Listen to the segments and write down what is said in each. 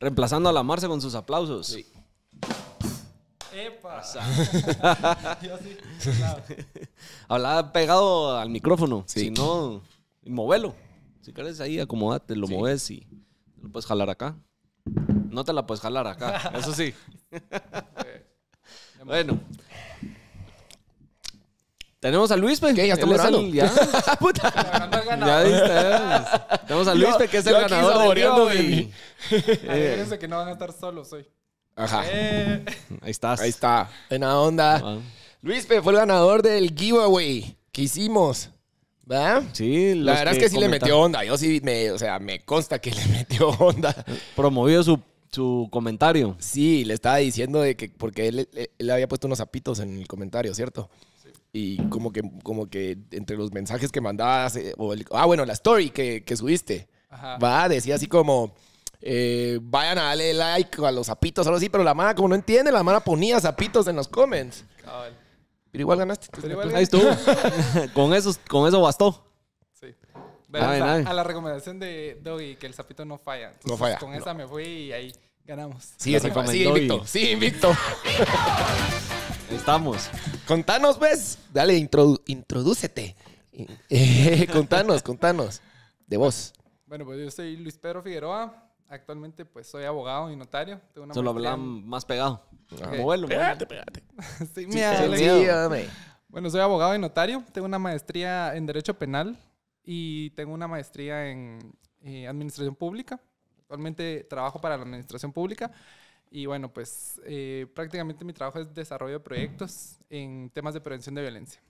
reemplazando a la Marce con sus aplausos. Sí. ¡Epa! Yo sí, habla pegado al micrófono. Si no, movelo. Si quieres ahí, acomódate, lo sí. y lo puedes jalar acá. No te la puedes jalar acá, eso sí. bueno. Tenemos a Luis. ¿Qué? Ya estamos ganando? ya. Puta. Ya, ¿eh? Tenemos a Luis que es el yo, ganador. Fíjense que no van a estar solos hoy. Ajá. Eh. Ahí estás. Ahí está. la onda. Ah. Luis fue el ganador del giveaway que hicimos. ¿Verdad? Sí, la verdad es que sí le metió onda. Yo sí me, o sea, me consta que le metió onda. Promovió su, comentario. Sí, le estaba diciendo de que porque él, él había puesto unos zapitos en el comentario, ¿cierto? Sí. Y como que, como que entre los mensajes que mandabas, eh, o ah, bueno, la story que, subiste, Ajá. va, decía así como, eh, vayan a darle like a los zapitos, algo así, pero la mala, como no entiende, la mala ponía zapitos en los comments. Pero igual ganaste. Pues con, eso, con eso bastó. a la recomendación de Doggy, que el zapito no falla. Con esa me fui y ahí ganamos. Sí, sí, sí invicto. Sí, invicto. Estamos. Contanos, pues. Dale, introdúcete. Eh, contanos, contanos. De vos. Bueno, pues yo soy Luis Pedro Figueroa. Actualmente, pues, soy abogado y notario. Tengo una Solo hablan más pegado. Ah, pégate, pégate. sí, sí, sí bueno, soy abogado y notario. Tengo una maestría en Derecho Penal y tengo una maestría en eh, Administración Pública. Actualmente trabajo para la Administración Pública. Y bueno, pues eh, prácticamente mi trabajo es desarrollo de proyectos en temas de prevención de violencia.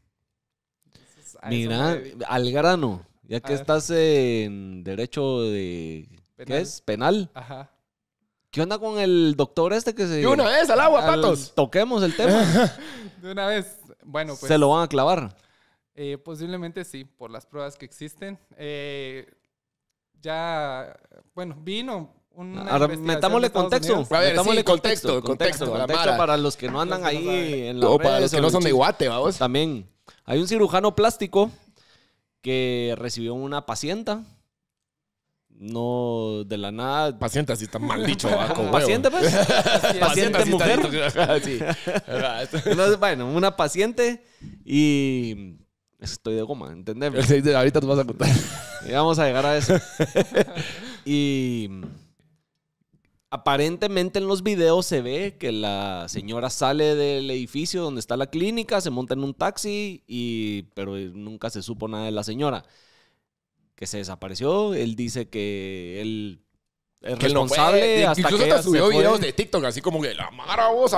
Mira, al grano, ya que estás en derecho de es? Penal. Ajá. ¿Qué onda con el doctor este que se... De una vez al agua, patos. Toquemos el tema. de una vez. Bueno, pues... ¿Se lo pues, van a clavar? Eh, posiblemente sí, por las pruebas que existen. Eh, ya, bueno, vino Ahora, metámosle contexto. metámosle contexto, contexto, contexto, para los que no andan ahí en la O para los que no son de Guate, vamos. También. Hay un cirujano plástico que recibió una pacienta no de la nada. Paciente así está mal dicho, Paciente, pues. paciente, mujer. Entonces, bueno, una paciente y estoy de goma, ¿entendemos? ahorita te vas a contar. Y vamos a llegar a eso. y aparentemente en los videos se ve que la señora sale del edificio donde está la clínica, se monta en un taxi y pero nunca se supo nada de la señora que se desapareció. Él dice que él es responsable. incluso hasta subió videos de TikTok, así como que la mara vos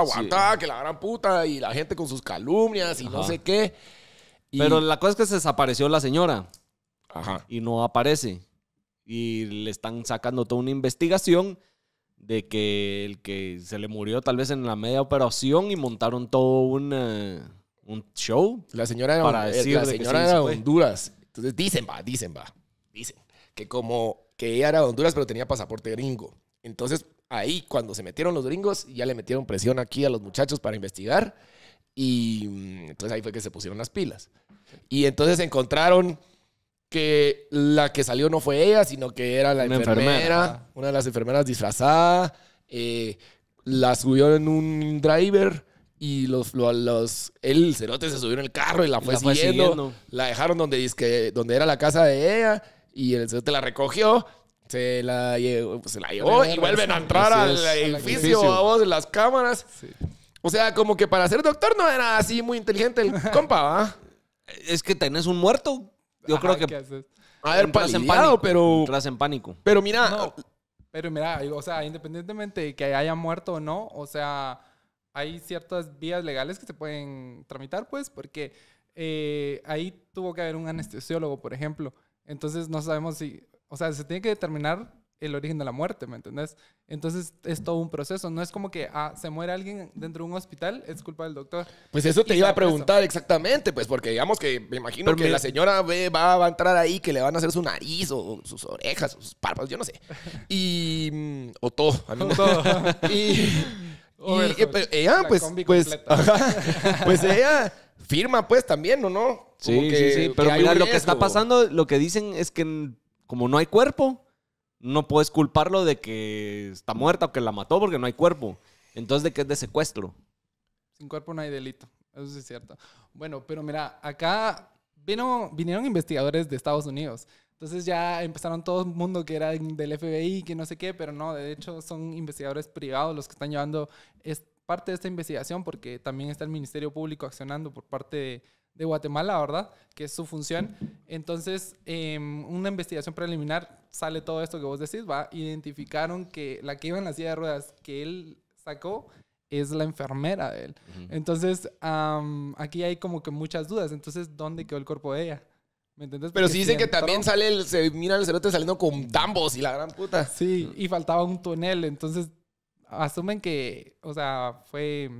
que la gran puta y la gente con sus calumnias y no sé qué. Pero la cosa es que se desapareció la señora. Ajá. Y no aparece. Y le están sacando toda una investigación de que el que se le murió tal vez en la media operación y montaron todo un, show. La señora era, eh, la señora de Honduras. Entonces dicen, va, dicen, va dicen, que como que ella era de Honduras, pero tenía pasaporte gringo. Entonces, ahí cuando se metieron los gringos, ya le metieron presión aquí a los muchachos para investigar. Y mm, entonces ahí fue que se pusieron las pilas. Y entonces encontraron que la que salió no fue ella, sino que era la enfermera, una de las enfermeras disfrazada. Eh, la subieron en un driver y los, los, el cerote se subió en el carro y la fue, siguiendo, La dejaron donde, donde era la casa de ella y el señor te la recogió, se la, llevó pues, y vuelven a entrar al edificio, A vos, las cámaras. O sea, como que para ser doctor no era así muy inteligente el compa, ¿va? Es que tenés un muerto. Yo creo que. a ver, entras pánico, pero. en pánico. Pero mira. pero mira, o sea, independientemente de que haya muerto o no, o sea, hay ciertas vías legales que se pueden tramitar, pues, porque eh, ahí tuvo que haber un anestesiólogo, por ejemplo. Entonces no sabemos si, o sea, se tiene que determinar el origen de la muerte, ¿me entendés? Entonces es todo un proceso, no es como que ah, se muere alguien dentro de un hospital, es culpa del doctor. Pues eso te iba a pues, preguntar exactamente, pues porque digamos que me imagino que la señora va, a entrar ahí, que le van a hacer su nariz o sus orejas, sus párpados, yo no sé. Y... o todo, todo. y... Y, ella, pues, pues, pues ella firma, pues, también, ¿o no? Sí, sí, sí. Pero mira, lo que está pasando, lo que dicen es que como no hay cuerpo, no puedes culparlo de que está muerta o que la mató porque no hay cuerpo. Entonces, ¿de qué es de secuestro? Sin cuerpo no hay delito. Eso sí es cierto. Bueno, pero mira, acá vino, vinieron investigadores de Estados Unidos. Entonces ya empezaron todo el mundo que era del FBI, que no sé qué, pero no, de hecho son investigadores privados los que están llevando parte de esta investigación, porque también está el Ministerio Público accionando por parte de, Guatemala, ¿verdad? Que es su función. Entonces, eh, una investigación preliminar sale todo esto que vos decís, va. Identificaron que la que iba en la silla de ruedas que él sacó es la enfermera de él. Entonces, aquí hay como que muchas dudas. Entonces, ¿dónde quedó el cuerpo de ella? ¿Me entiendes? Pero sí dicen que también sale, se mira el cerote saliendo con dambos y la gran puta. Sí, y faltaba un túnel. Entonces, asumen que, o sea, fue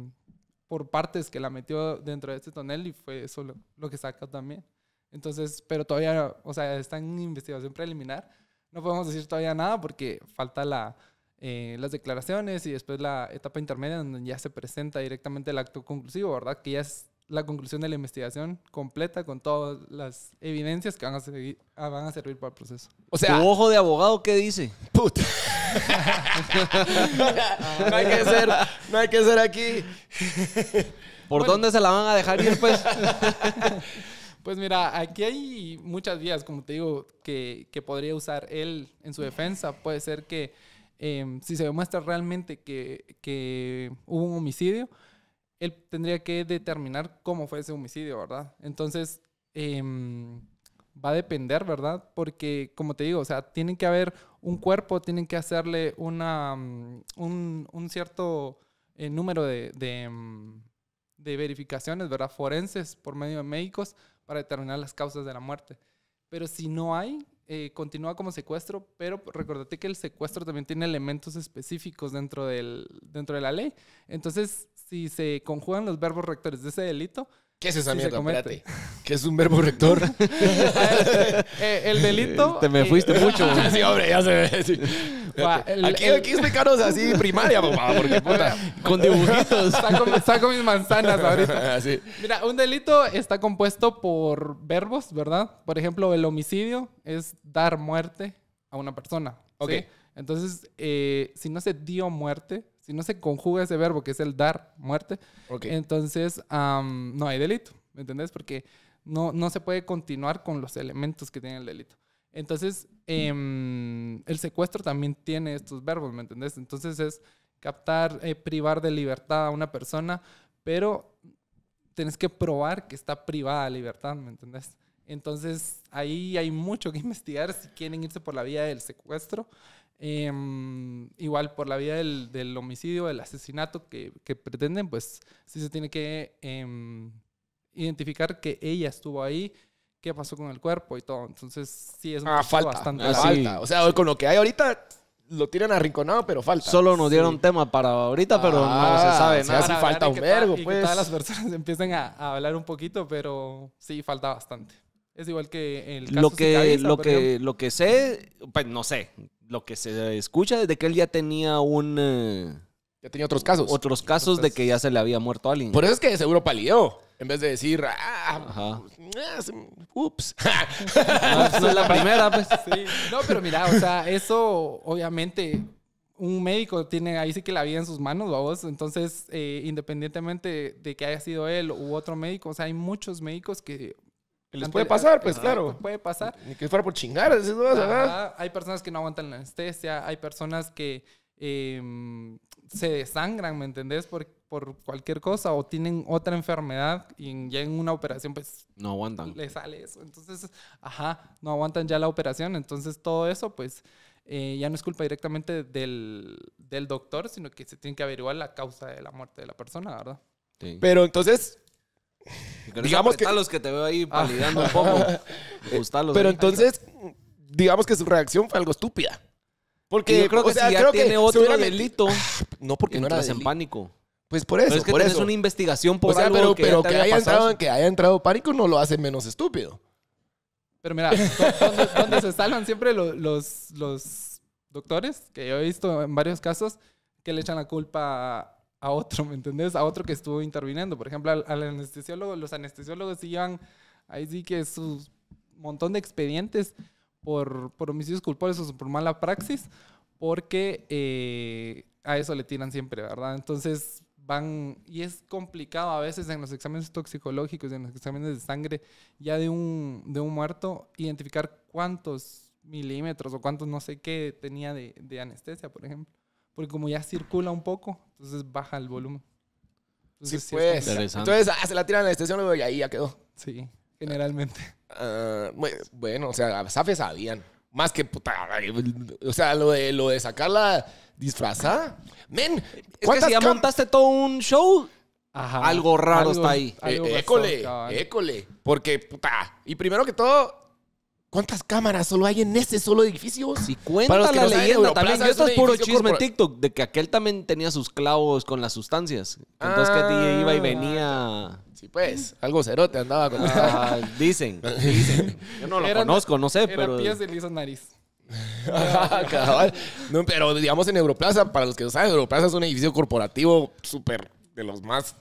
por partes que la metió dentro de este tonel y fue eso lo, que saca también. Entonces, pero todavía, o sea, está en investigación preliminar. No podemos decir todavía nada porque falta eh, las declaraciones y después la etapa intermedia donde ya se presenta directamente el acto conclusivo, ¿verdad? Que ya es la conclusión de la investigación completa con todas las evidencias que van a, ah, van servir para el proceso. O sea, tu ojo de abogado, ¿qué dice? Puta no, hay que ser, no hay que ser aquí. ¿Por dónde se la van a dejar ir, pues? Pues mira, aquí hay muchas vías, como te digo, que, podría usar él en su defensa. Puede ser que em, si se demuestra realmente que, que, hubo un homicidio, él tendría que determinar cómo fue ese homicidio, ¿verdad? Entonces, em, va a depender, ¿verdad? Porque, como te digo, o sea, tienen que haber un cuerpo, tienen que hacerle una, mm, un, cierto eh, número de, mm, de, verificaciones, ¿verdad? Forenses por medio de médicos para determinar las causas de la muerte. Pero si no hay, eh, continúa como secuestro, pero recordate que el secuestro también tiene elementos específicos dentro, del, dentro de la ley. Entonces, si se conjugan los verbos rectores de ese delito, ¿Qué es esa mierda? Espérate. Este. ¿Qué es un verbo rector? Eh, eh, el delito. Te me eh, fuiste mucho. sí, hombre, ya se ve. aquí, es aquí así primaria, papá, porque puta. Con dibujitos. Saco, mis manzanas ahorita. Así. Ah, Mira, un delito está compuesto por verbos, ¿verdad? Por ejemplo, el homicidio es dar muerte a una persona. Ok. Entonces, si no se dio muerte, si no se conjuga ese verbo que es el dar muerte, entonces no hay delito, ¿me entendés? Porque no, no se puede continuar con los elementos que tiene el delito. Entonces, em, el secuestro también tiene estos verbos, ¿me entendés? Entonces es captar, eh, privar de libertad a una persona, pero tenés que probar que está privada de libertad, ¿me entendés? Entonces, ahí hay mucho que investigar si quieren irse por la vía del secuestro. Em, igual por la vida del, homicidio, del asesinato que, pretenden, pues sí se tiene que em, identificar que ella estuvo ahí, qué pasó con el cuerpo y todo. Entonces sí es ah, falta, bastante falta. Ah, ah, o sea, con lo que hay ahorita lo tiran arrinconado, pero falta. Solo nos dieron tema para ahorita, pero no se sabe nada. falta un vergo, pues. Que todas pues. las personas empiezan a, hablar un poquito, pero sí falta bastante. Es igual que el caso lo que, lo que Lo que sé, pues no sé, lo que se escucha desde que él ya tenía un... Eh, ya tenía otros casos. otros casos de que ya se le había muerto alguien. Por eso es que seguro palió. En vez de decir, ah, ah ups. No, es la primera, pues. No, pero mira, o sea, eso obviamente un médico tiene ahí sí que la vida en sus manos, vos Entonces, eh, independientemente de que haya sido él u otro médico, o sea, hay muchos médicos que les puede pasar, pues claro. Puede pasar. Ni que fuera por chingar, esas ¿verdad? Hay personas que no aguantan la anestesia, hay personas que em, se desangran, ¿me entendés? Por, por cualquier cosa o tienen otra enfermedad y ya en una operación, pues. No aguantan. Le sale eso. Entonces, ajá, no aguantan ya la operación. Entonces, todo eso, pues. Eh, ya no es culpa directamente del, del doctor, sino que se tiene que averiguar la causa de la muerte de la persona, ¿verdad? Sí. Pero entonces, digamos que a los que te veo ahí validando ah. un poco. Pero ¿eh? entonces, digamos que su reacción fue algo estúpida. Porque yo creo que si ya tiene otro delito, ah, no porque no era en pánico. Pues por eso, es una investigación por pero, que, haya entrado, que haya entrado pánico no lo hace menos estúpido. Pero mira, donde, se salvan siempre los, los, los, doctores, que yo he visto en varios casos, que le echan la culpa a a otro, ¿me entendés? A otro que estuvo interviniendo. Por ejemplo, al, anestesiólogo, los anestesiólogos sí llevan, ahí sí que su montón de expedientes por, por homicidios culpables o por mala praxis, porque eh, a eso le tiran siempre, ¿verdad? Entonces van, y es complicado a veces en los exámenes toxicológicos, en los exámenes de sangre ya de un, de un muerto, identificar cuántos milímetros o cuántos no sé qué tenía de anestesia, por ejemplo porque como ya circula un poco, entonces baja el volumen. Entonces, sí, pues. entonces, ah, se la tiran a la estación y ahí ya quedó. Sí, generalmente. Ah, bueno, o sea, Safe sabían. Más que puta. O sea, lo de, lo de sacarla disfrazada. Men, que si ya montaste todo un show? Ajá, algo raro está ahí. Eh, école, école. Porque, puta. Y primero que todo, ¿Cuántas cámaras solo hay en ese solo edificio? Si cuenta la leyenda también. Este esto es puro chisme en TikTok de que aquel también tenía sus clavos con las sustancias. Entonces que ti iba y ah, venía. Sí, pues, algo cerote andaba con Ah, dicen, dicen. Yo no lo conozco, no sé, pero. pies de lisa nariz. Ah, no, pero digamos en Europlaza, para los que no saben, Europlaza es un edificio corporativo súper de los más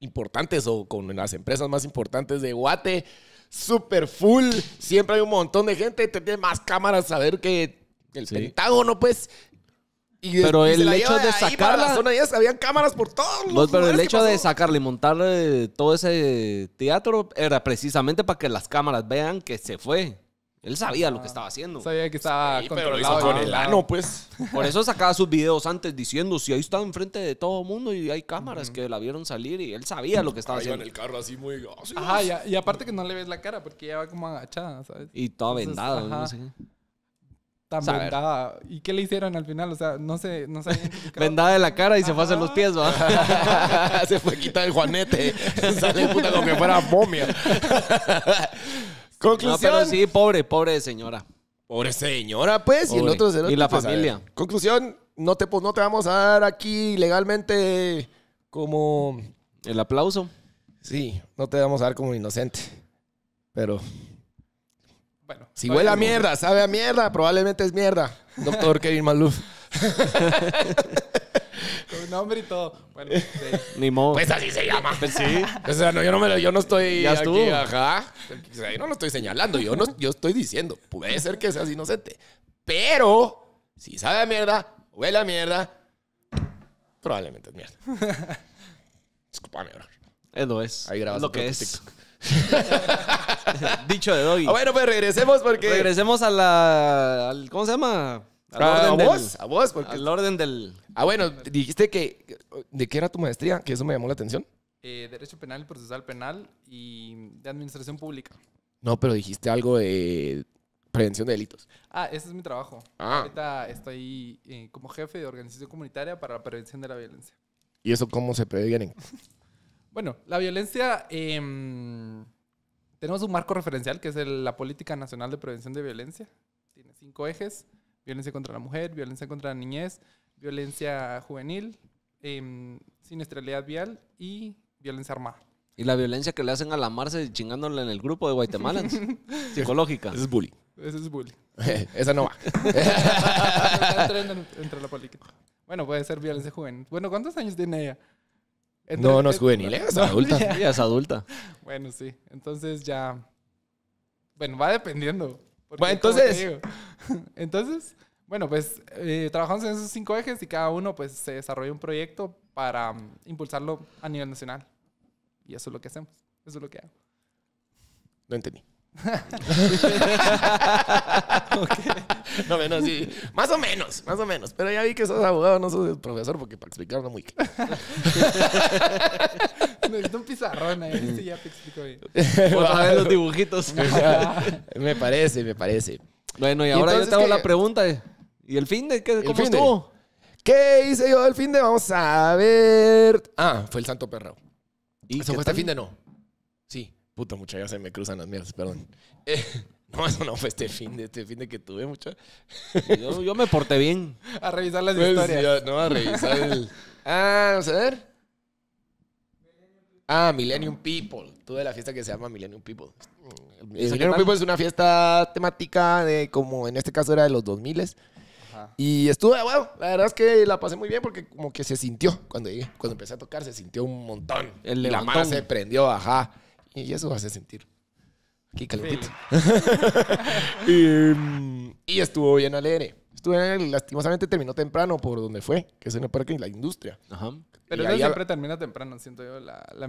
importantes o con las empresas más importantes de Guate super full. Siempre hay un montón de gente. tiene más cámaras a ver que el Pentágono, pues. Y pero el hecho de, sacar La zona habían cámaras por todos pues, Pero el hecho de sacarle y montar todo ese teatro era precisamente para que las cámaras vean que se fue. Él sabía lo que ah. estaba haciendo. Sabía que estaba controlado. con el ano, pues. Por eso sacaba sus videos antes diciendo, si ahí estaba enfrente de todo el mundo y hay cámaras que la vieron salir y él sabía lo que estaba haciendo. en el carro así muy... Ah, ajá, y, aparte que no le ves la cara porque ya va como agachada, ¿sabes? Y toda vendada, no Tan vendada. ¿Y qué le hicieron al final? O sea, no sé, vendada de la cara y se fue a hacer los pies, ¿va? se fue a quitar el juanete. Sale puta como que fuera momia. Conclusión. No, pero sí, pobre, pobre señora. Pobre señora, pues. Y la pues, familia. Conclusión, no te, pues, no te vamos a dar aquí legalmente como. El aplauso. Sí, no te vamos a dar como inocente. Pero. Bueno. Si huele a mierda, sabe a mierda, probablemente es mierda. Doctor Kevin Maluf. Con nombre y todo. Bueno, Ni modo. Pues así se llama. Pues sí. O sea, no, yo, no estoy ya aquí, ajá. O sea, yo no lo estoy señalando. Yo, no, yo estoy diciendo, puede ser que seas inocente. Pero, si sabe a mierda, huele a mierda, probablemente es mierda. Disculpame, bro. Eso es. Ahí grabas lo que es. Dicho de Doggy. Ah, bueno, pues regresemos porque. Regresemos a la. ¿Cómo se llama? Ah, ¿A, vos? ¿A vos? Porque... el orden del... Ah, bueno, dijiste que... ¿De qué era tu maestría? Que eso me llamó la atención. Eh, derecho Penal y Procesal Penal y de Administración Pública. No, pero dijiste algo de prevención de delitos. Ah, ese es mi trabajo. Ah. Ahorita estoy eh, como jefe de organización comunitaria para la prevención de la violencia. ¿Y eso cómo se previenen? bueno, la violencia... Em, tenemos un marco referencial que es la Política Nacional de Prevención de Violencia. Tiene cinco ejes violencia contra la mujer, violencia contra la niñez, violencia juvenil, em, sinestralidad vial y violencia armada. Y la violencia que le hacen a la Marce chingándole en el grupo de Guatemala. psicológica. Eso es bullying. Eso es bullying. Esa no va. entre, la política. Bueno, puede ser violencia juvenil. Bueno, ¿cuántos años tiene ella? no, no es juvenil, ¿eh? es adulta. Ella es adulta. Bueno, sí. Entonces ya. Bueno, va dependiendo entonces, entonces, bueno, pues eh, trabajamos en esos cinco ejes y cada uno pues se desarrolla un proyecto para mm, impulsarlo a nivel nacional. Y eso es lo que hacemos, eso es lo que hago. No entendí. No, menos, Más o menos, más o menos. Pero ya vi que sos abogado, no sos profesor, porque para explicarlo muy claro. Necesito un pizarrón ahí, ya te explico bien. a ver los dibujitos. me parece, me parece. Bueno, y, ahora yo tengo la pregunta. Eh. ¿Y el fin de qué, cómo estuvo? ¿Qué hice yo el fin de? Vamos a ver. Ah, fue el Santo Perro. ¿Y Eso fue este fin de no. Puta, mucha, ya se me cruzan las mierdas, perdón. Eh, no, eso no fue este fin de este fin de que tuve, mucha. Yo, me porté bien. A revisar las pues, historias. no, a revisar el. Ah, vamos a ver. Ah, Millennium People. Tuve la fiesta que se llama Millennium People. Millennium People es una fiesta temática de como en este caso era de los 2000 y estuve, bueno, la verdad es que la pasé muy bien porque como que se sintió cuando cuando empecé a tocar se sintió un montón. El la mano se prendió, ajá. Y eso hace sentir. Aquí calentito. Mm, y, estuvo bien alegre. Estuvo en el Lastimosamente terminó temprano por donde fue, que es en el parque y la industria. Ajá. Pero él siempre termina temprano, siento yo, la, la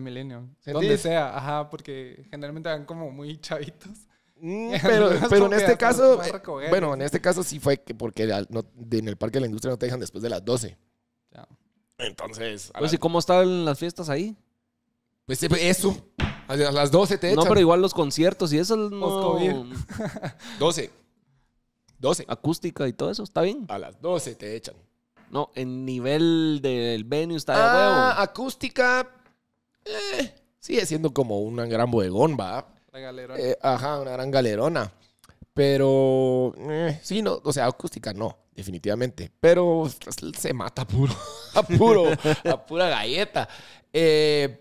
Donde sea, ajá, porque generalmente van como muy chavitos. Mm, pero, en este caso, eh, bueno, en este caso sí fue que porque en el Parque de la Industria no te dejan después de las 12. Ya. Entonces. Pues, ¿y cómo están las fiestas ahí? Pues eh, eso. A las 12 te echan. No, pero igual los conciertos y eso no... 12. 12. Acústica y todo eso, ¿está bien? A las 12 te echan. No, en nivel del venue está de ah, acústica. Eh, sigue siendo como una gran bodegón, va. Una galerona. Eh, ajá, una gran galerona. Pero. Eh, sí, no. O sea, acústica no, definitivamente. Pero pues, se mata puro. A puro. a pura galleta. Eh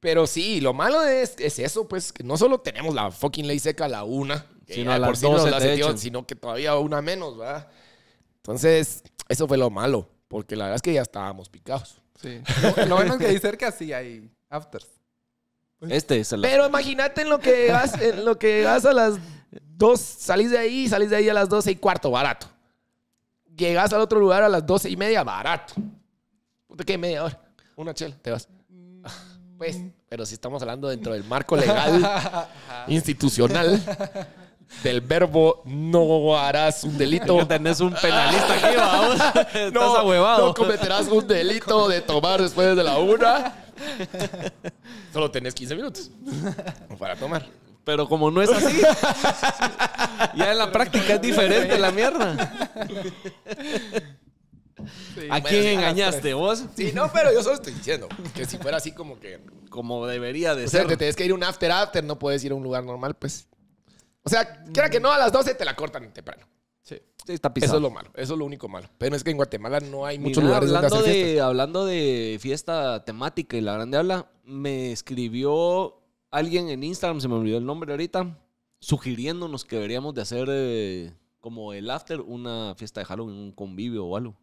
pero sí, lo malo es, eso, pues, que no solo tenemos la fucking ley seca a la una, sino que todavía una menos, ¿verdad? Entonces, eso fue lo malo, porque la verdad es que ya estábamos picados. Sí. Lo, menos que ahí cerca sí hay afters. Pues, este es el Pero imagínate en lo que vas, lo que vas a las Dos, salís de ahí, salís de ahí a las doce y cuarto, barato. llegas al otro lugar a las doce y media, barato. ¿De qué media hora. Una chela, te vas. Pues, pero si estamos hablando dentro del marco legal, institucional, del verbo no harás un delito. Tenés un penalista aquí, vamos. No cometerás un delito de tomar después de la una. Solo tenés 15 minutos para tomar. Pero como no es así, ya en la práctica es diferente la mierda. ¿A quién engañaste vos? Sí, no, pero yo solo estoy diciendo que si fuera así como que como debería de o ser. Sea, te tienes que ir un after after, no puedes ir a un lugar normal, pues. O sea, quiera que no, a las 12 te la cortan temprano. Sí. está pisado. Eso es lo malo, eso es lo único malo. Pero es que en Guatemala no hay mucho. muchos lugares hablando de, Hablando de fiesta temática y la grande habla, me escribió alguien en Instagram, se me olvidó el nombre ahorita, sugiriéndonos que deberíamos de hacer eh, como el after una fiesta de Halloween, un convivio o algo.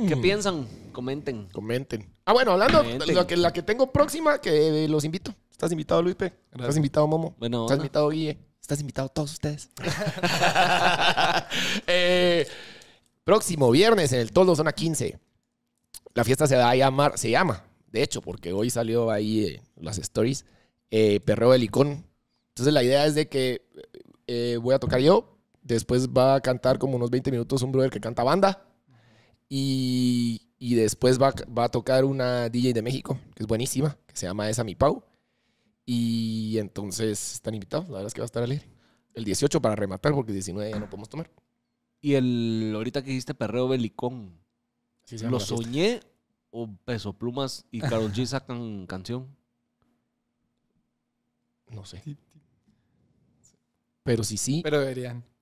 Mm. ¿Qué piensan? Comenten. Comenten. Ah, bueno, hablando de la que, la que tengo próxima, que eh, los invito. Estás invitado, Luis Estás invitado, Momo. Estás invitado, Guille. Estás invitado todos ustedes. Eh, próximo viernes en el Toldo Zona 15. La fiesta se va a llamar, se llama, de hecho, porque hoy salió ahí eh, las stories, Perreo del Icon. Entonces la idea es de que voy a tocar yo, después va a cantar como unos 20 minutos un brother que canta banda y, después va, a tocar una DJ de México, que es buenísima, que se llama Esa Mi Pau. Y entonces están invitados, la verdad es que va a estar alegre. El 18 para rematar, porque el 19 ya no podemos tomar. Y el ahorita que hiciste perreo belicón, ¿lo soñé o Peso Plumas y Carol G sacan canción? No sé. Pero sí sí, pero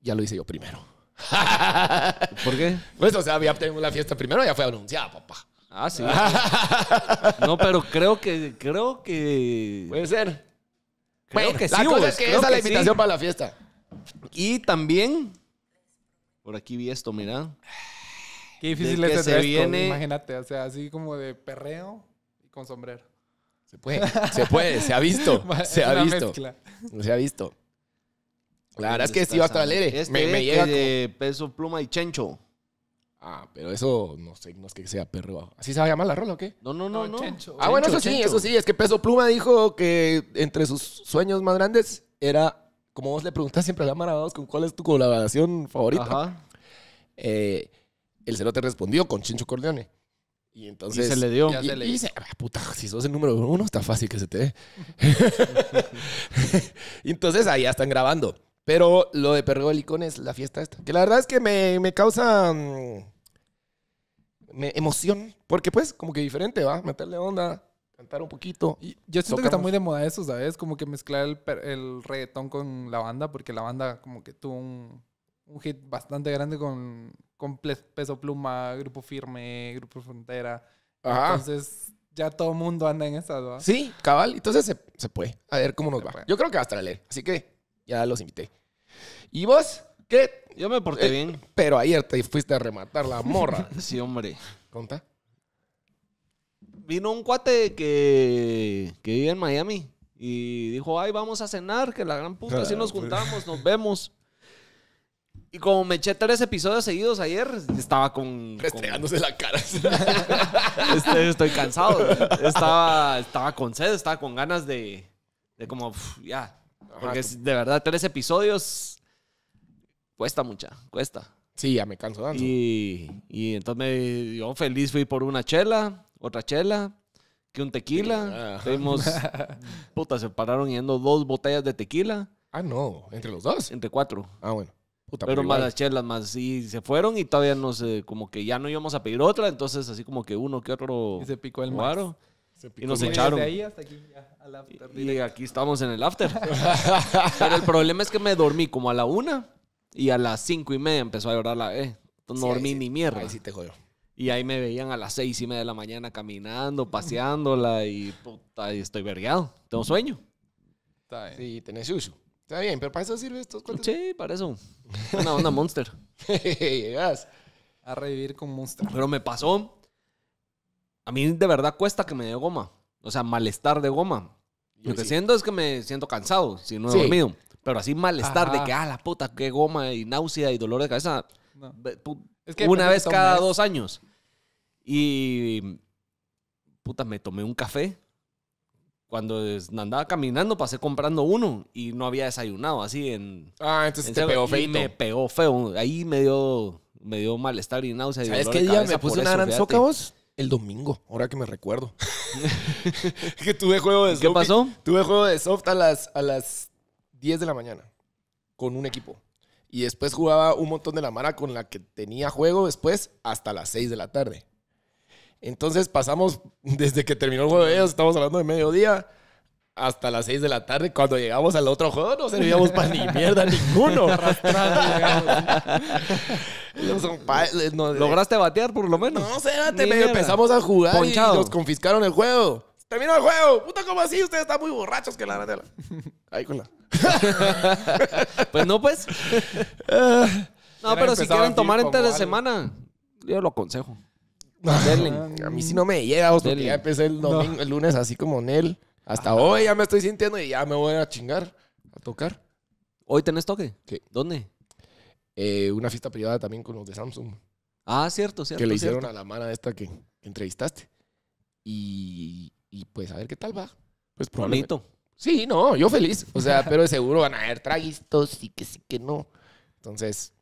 Ya lo hice yo primero. ¿Por qué? Pues, o sea, había tenido la fiesta primero, ya fue anunciada, papá. Ah, sí. no, pero creo que, creo que. Puede ser. Creo que sí. cosa que esa es la invitación para la fiesta. Y también, por aquí vi esto, mira. Qué difícil es que viene. Imagínate, o sea, así como de perreo y con sombrero. Se puede, se puede, se ha visto. se ha visto. Se ha visto. Claro, es que sí va a estar este alegre. Este de peso, pluma y chencho. Ah, pero eso no sé, no es que sea perro. ¿Así se va a llamar la rola o qué? No, no, no. no. Chencho. Ah, bueno, eso sí, eso sí. Es que Peso Pluma dijo que entre sus sueños más grandes era, como vos le preguntás siempre a la Maravados con cuál es tu colaboración favorita. Ajá. Eh, el cerote respondió con Chencho Corleone. Y entonces. Y se le dio. Y, dice, ah, puta, si sos el número uno, está fácil que se te dé. entonces ahí ya están grabando. Pero lo de Pergolicón es la fiesta esta. Que la verdad es que me, me causa mm, emoción. Porque pues, como que diferente, ¿va? Meterle onda, cantar un poquito. yo siento que está muy de moda eso, ¿sabes? Como que mezclar el, el reggaetón con la banda, porque la banda como que tuvo un, hit bastante grande con, Peso Pluma, Grupo Firme, Grupo Frontera. Entonces, ya todo mundo anda en esas, Sí, cabal. Entonces se, puede. A ver cómo nos va. Yo creo que va a estar a leer. Así que ya los invité. ¿Y vos? ¿Qué? Yo me porté eh, bien. Pero ayer te fuiste a rematar la morra. sí, hombre. Conta. Vino un cuate que, que vive en Miami y dijo, ay, vamos a cenar, que la gran puta, así ah, nos pues. juntamos, nos vemos. Y como me eché tres episodios seguidos ayer, estaba con... Restregándose la cara. Este, estoy, cansado. Estaba, estaba con sed, estaba con ganas de, de como, ya, porque de verdad, tres episodios cuesta mucha, cuesta. Sí, ya me canso dando. Y, y entonces yo feliz fui por una chela, otra chela, que un tequila. Fuimos, puta, se pararon yendo dos botellas de tequila. Ah, no, entre los dos. Entre cuatro. Ah, bueno. pero, más las chelas, más. Y se fueron y todavía no sé, eh, como que ya no íbamos a pedir otra, entonces así como que uno que otro. se picó el maro y nos echaron. aquí, y, aquí estamos en el after. Pero el problema es que me dormí como a la una y a las cinco y media empezó a llorar la no dormí ni mierda. Ahí sí te jodió. Y ahí me veían a las seis y media de la mañana caminando, paseándola y estoy vergueado. Tengo sueño. Está Sí, tenés uso. Está bien, pero para eso sirve estos Sí, para eso. Una onda monster. Llegas a revivir con monster. Pero me pasó a mí de verdad cuesta que me dé goma. O sea, malestar de goma. lo que siento es que me siento cansado, si no he dormido. Pero así malestar de que, ah, la puta, qué goma y náusea y dolor de cabeza. una vez cada dos años. Y, puta, me tomé un café. Cuando andaba caminando, pasé comprando uno y no había desayunado así en... Ah, entonces te pegó feo. me pegó feo. Ahí me dio, me dio malestar y náusea. y dolor día de cabeza me puse una gran soca vos? el domingo, ahora que me recuerdo. que tuve juego de soft. ¿Qué pasó? Tuve juego de soft a las, a las 10 de la mañana con un equipo. Y después jugaba un montón de la mara con la que tenía juego después hasta las 6 de la tarde. Entonces pasamos, desde que terminó el juego de ellos, estamos hablando de mediodía, hasta las 6 de la tarde. Cuando llegamos al otro juego no servíamos para ni mierda ninguno. Eh, ¿Lograste batear por lo menos? No sé, medio empezamos a jugar y nos confiscaron el juego. Terminó el juego. Puta, ¿cómo así? Ustedes están muy borrachos que la verdad. Ahí con la. pues no, pues. Ah, no, pero si quieren tomar entre de semana, yo lo aconsejo. A mí sí no me llega, porque ya empecé el, domingo, el lunes así como Nel. Hasta hoy ya me estoy sintiendo y ya me voy a chingar a tocar. ¿Hoy tenés toque? Sí. ¿Dónde? Eh, una fiesta privada también con los de Samsung. Ah, cierto, cierto. Que le hicieron a la mana esta que, entrevistaste. Y, pues a ver qué tal va. Pues Bonito. Sí, no, yo feliz. O sea, pero seguro van a haber traguitos y que sí que no. Entonces,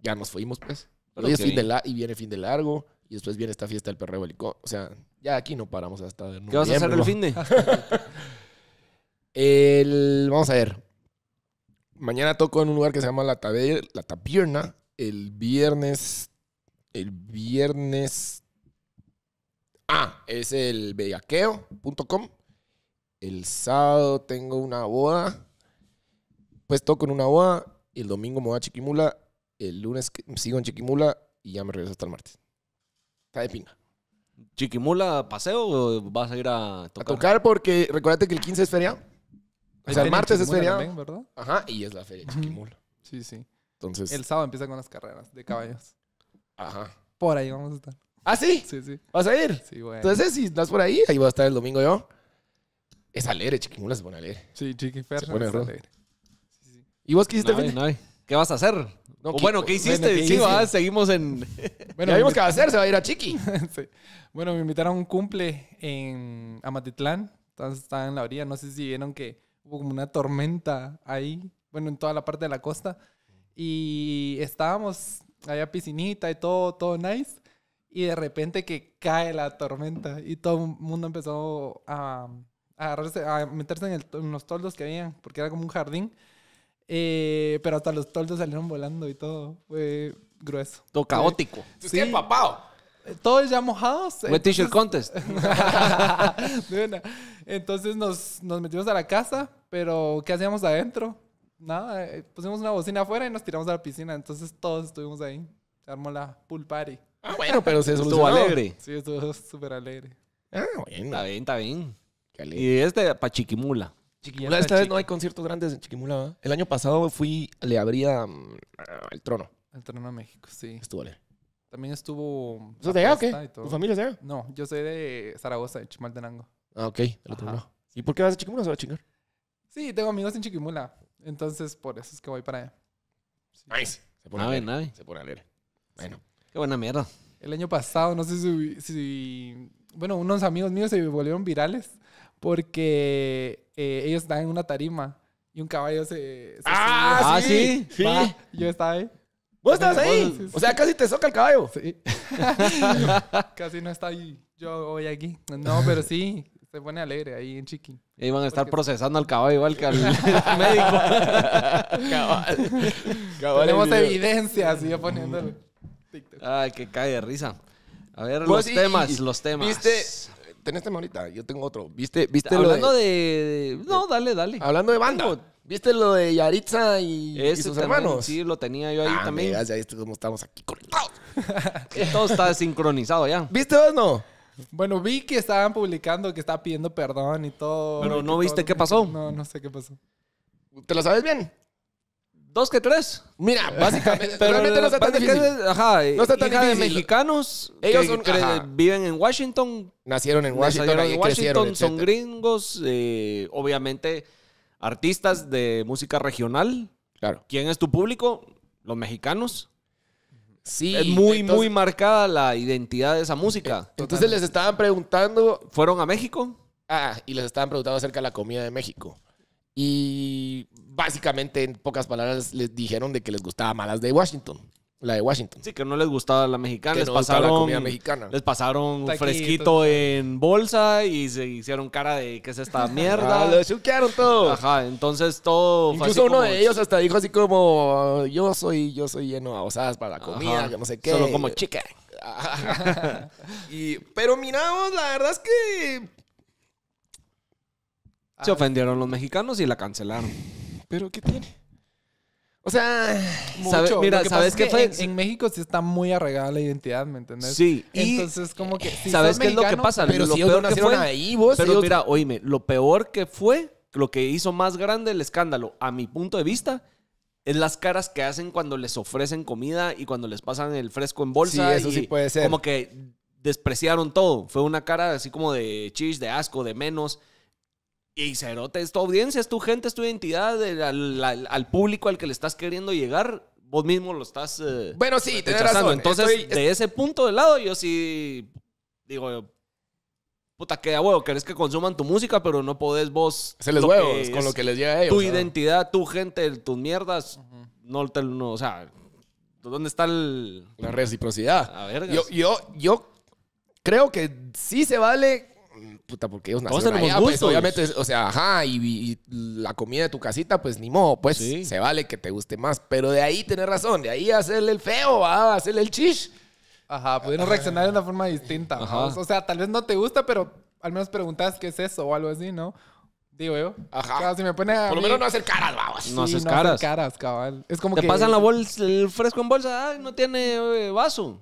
ya nos fuimos, pues. es fin de la y viene fin de largo. Y después viene esta fiesta del perreo bélico. O sea, ya aquí no paramos hasta noviembre. ¿Qué vas a hacer el fin de? vamos a ver. Mañana toco en un lugar que se llama La, Taber, El viernes. El viernes. Ah, es el bellaqueo.com. El sábado tengo una boda. Pues toco en una boda. El domingo me voy a Chiquimula. El lunes sigo en Chiquimula y ya me regreso hasta el martes de Pina. ¿Chiquimula paseo o vas a ir a tocar? A tocar porque recuérdate que el 15 es feria. O sea, el martes es feriado. ¿verdad? Ajá, y es la feria de Chiquimula. Sí, sí. Entonces. El sábado empieza con las carreras de caballos. Ajá. Por ahí vamos a estar. ¿Ah, sí? Sí, sí. ¿Vas a ir? Sí, güey. Entonces, si estás por ahí, ahí voy a estar el domingo yo. Es alegre, Chiquimula se pone alegre. Sí, Chiqui Sí, sí. ¿Y vos qué hiciste? No, no, ¿Qué vas a hacer? bueno, ¿qué hiciste? seguimos en. Bueno, qué va a hacer, se va a ir a Chiqui. Bueno, me invitaron a un cumple en Amatitlán. Entonces estaba en la orilla. No sé si vieron que hubo como una tormenta ahí, bueno, en toda la parte de la costa. Y estábamos allá piscinita y todo, todo nice. Y de repente que cae la tormenta y todo el mundo empezó a, agarrarse, a meterse en, en los toldos que había, porque era como un jardín. Eh, pero hasta los toldos salieron volando y todo. Fue grueso. Todo caótico. Sí. empapado? Eh, todos ya mojados. entonces nos, nos metimos a la casa, pero ¿qué hacíamos adentro? Nada, eh, pusimos una bocina afuera y nos tiramos a la piscina. Entonces todos estuvimos ahí. Se armó la pool party. Ah, bueno, pero se Estuvo alegre. Sí, estuvo súper alegre. Ah, está bien, está bien. Y este, Pachiquimula esta vez no hay conciertos grandes en Chiquimula. El año pasado fui, le abría el mm, trono. El trono a México, sí. Estuvo leer. También estuvo. ¿Sos de allá o qué? ¿Tu familia es de allá? No, yo soy de Zaragoza, de Chimaltenango. Ah, ok, ¿Y por qué vas a Chiquimula? ¿Se va a chingar? Sí, tengo amigos en Chiquimula. Entonces, por eso es que voy para allá. Nice. Se pone nave, nave. Se pone leer. Bueno. Qué buena mierda. El año pasado, no sé si, Bueno, unos amigos míos se volvieron virales porque eh, ellos están en una tarima y un caballo se. Ah, ah, sí, sí. yo estaba ahí. ¿Vos estás ahí? O sea, casi te soca el caballo. Sí. casi no está ahí. Yo hoy aquí. No, pero sí, se pone alegre ahí en Chiqui. Y van a estar procesando al caballo igual que al médico. Cabal. Tenemos evidencias y yo poniéndole. TikTok. Ay, que cae de risa. A ver, los temas, los temas. ¿Viste, tenés este tema ahorita, yo tengo otro. ¿Viste, viste Hablando de... No, dale, dale. Hablando de banda. ¿Viste lo de Yaritza y, sus hermanos? Sí, lo tenía yo ahí ah, también. Mira, ya estamos aquí conectados. Todo está sincronizado ya. ¿Viste o no? Bueno, vi que estaban publicando que estaba pidiendo perdón y todo. Pero no viste qué pasó. No, no sé qué pasó. ¿Te lo sabes bien? dos que tres. Mira, básicamente, pero realmente no tan ajá, mexicanos. Ellos viven en Washington. Nacieron en Washington, nacieron en Washington son gringos, eh, obviamente artistas de música regional. Claro. ¿Quién es tu público? Los mexicanos. Sí. Es muy, muy marcada la identidad de esa música. Eh, entonces les estaban preguntando. ¿Fueron a México? Ah, y les estaban preguntando acerca de la comida de México. Y básicamente, en pocas palabras, les dijeron de que les gustaba más las de Washington. La de Washington. Sí, que no les gustaba la mexicana. les no pasaron, la comida mexicana. Les pasaron fresquito en bolsa y se hicieron cara de que es esta mierda. Ah, lo todo. Ajá, entonces todo. Incluso uno de ellos hasta dijo así como: Yo soy, yo soy lleno a osadas para la comida, que no sé qué. Solo como chica. pero miramos, la verdad es que se ah. ofendieron los mexicanos y la cancelaron. ¿Pero qué tiene? O sea, mira, ¿sabes qué fue? En, México sí está muy arraigada la identidad, ¿me entiendes? Sí. Entonces, como que. ¿Sabes qué es lo que pasa? Pero lo si peor que fue, Pero mira, oíme, lo peor que fue, lo que hizo más grande el escándalo, a mi punto de vista, es las caras que hacen cuando les ofrecen comida y cuando les pasan el fresco en bolsa. Sí, eso sí puede ser. Como que despreciaron todo. Fue una cara así como de chis, de asco, de menos. Y Cerote, es tu audiencia, es tu gente, es tu identidad, al, público al que le estás queriendo llegar, vos mismo lo estás. Eh, bueno, sí, tenés razón. Entonces, de ese punto de lado, yo sí digo, puta, que huevo, querés que consuman tu música, pero no podés vos. Se les es con lo que les llega a ellos. Tu identidad, tu gente, tus mierdas, no, o sea, ¿dónde está el... la reciprocidad? A ver, yo, yo, yo creo que sí se vale puta, porque ellos nacieron allá, pues obviamente, o sea, ajá, y, la comida de tu casita, pues ni modo, pues se vale que te guste más. Pero de ahí tenés razón, de ahí hacerle el feo, ¿va? hacerle el chish. Ajá, pudieron ah. reaccionar de una forma distinta. O sea, tal vez no te gusta, pero al menos preguntas qué es eso o algo así, ¿no? Digo yo. Ajá. si me pone Por lo menos no hacer caras, vamos. no haces caras. cabal. Es como te pasan la bolsa, el fresco en bolsa, no tiene eh, vaso.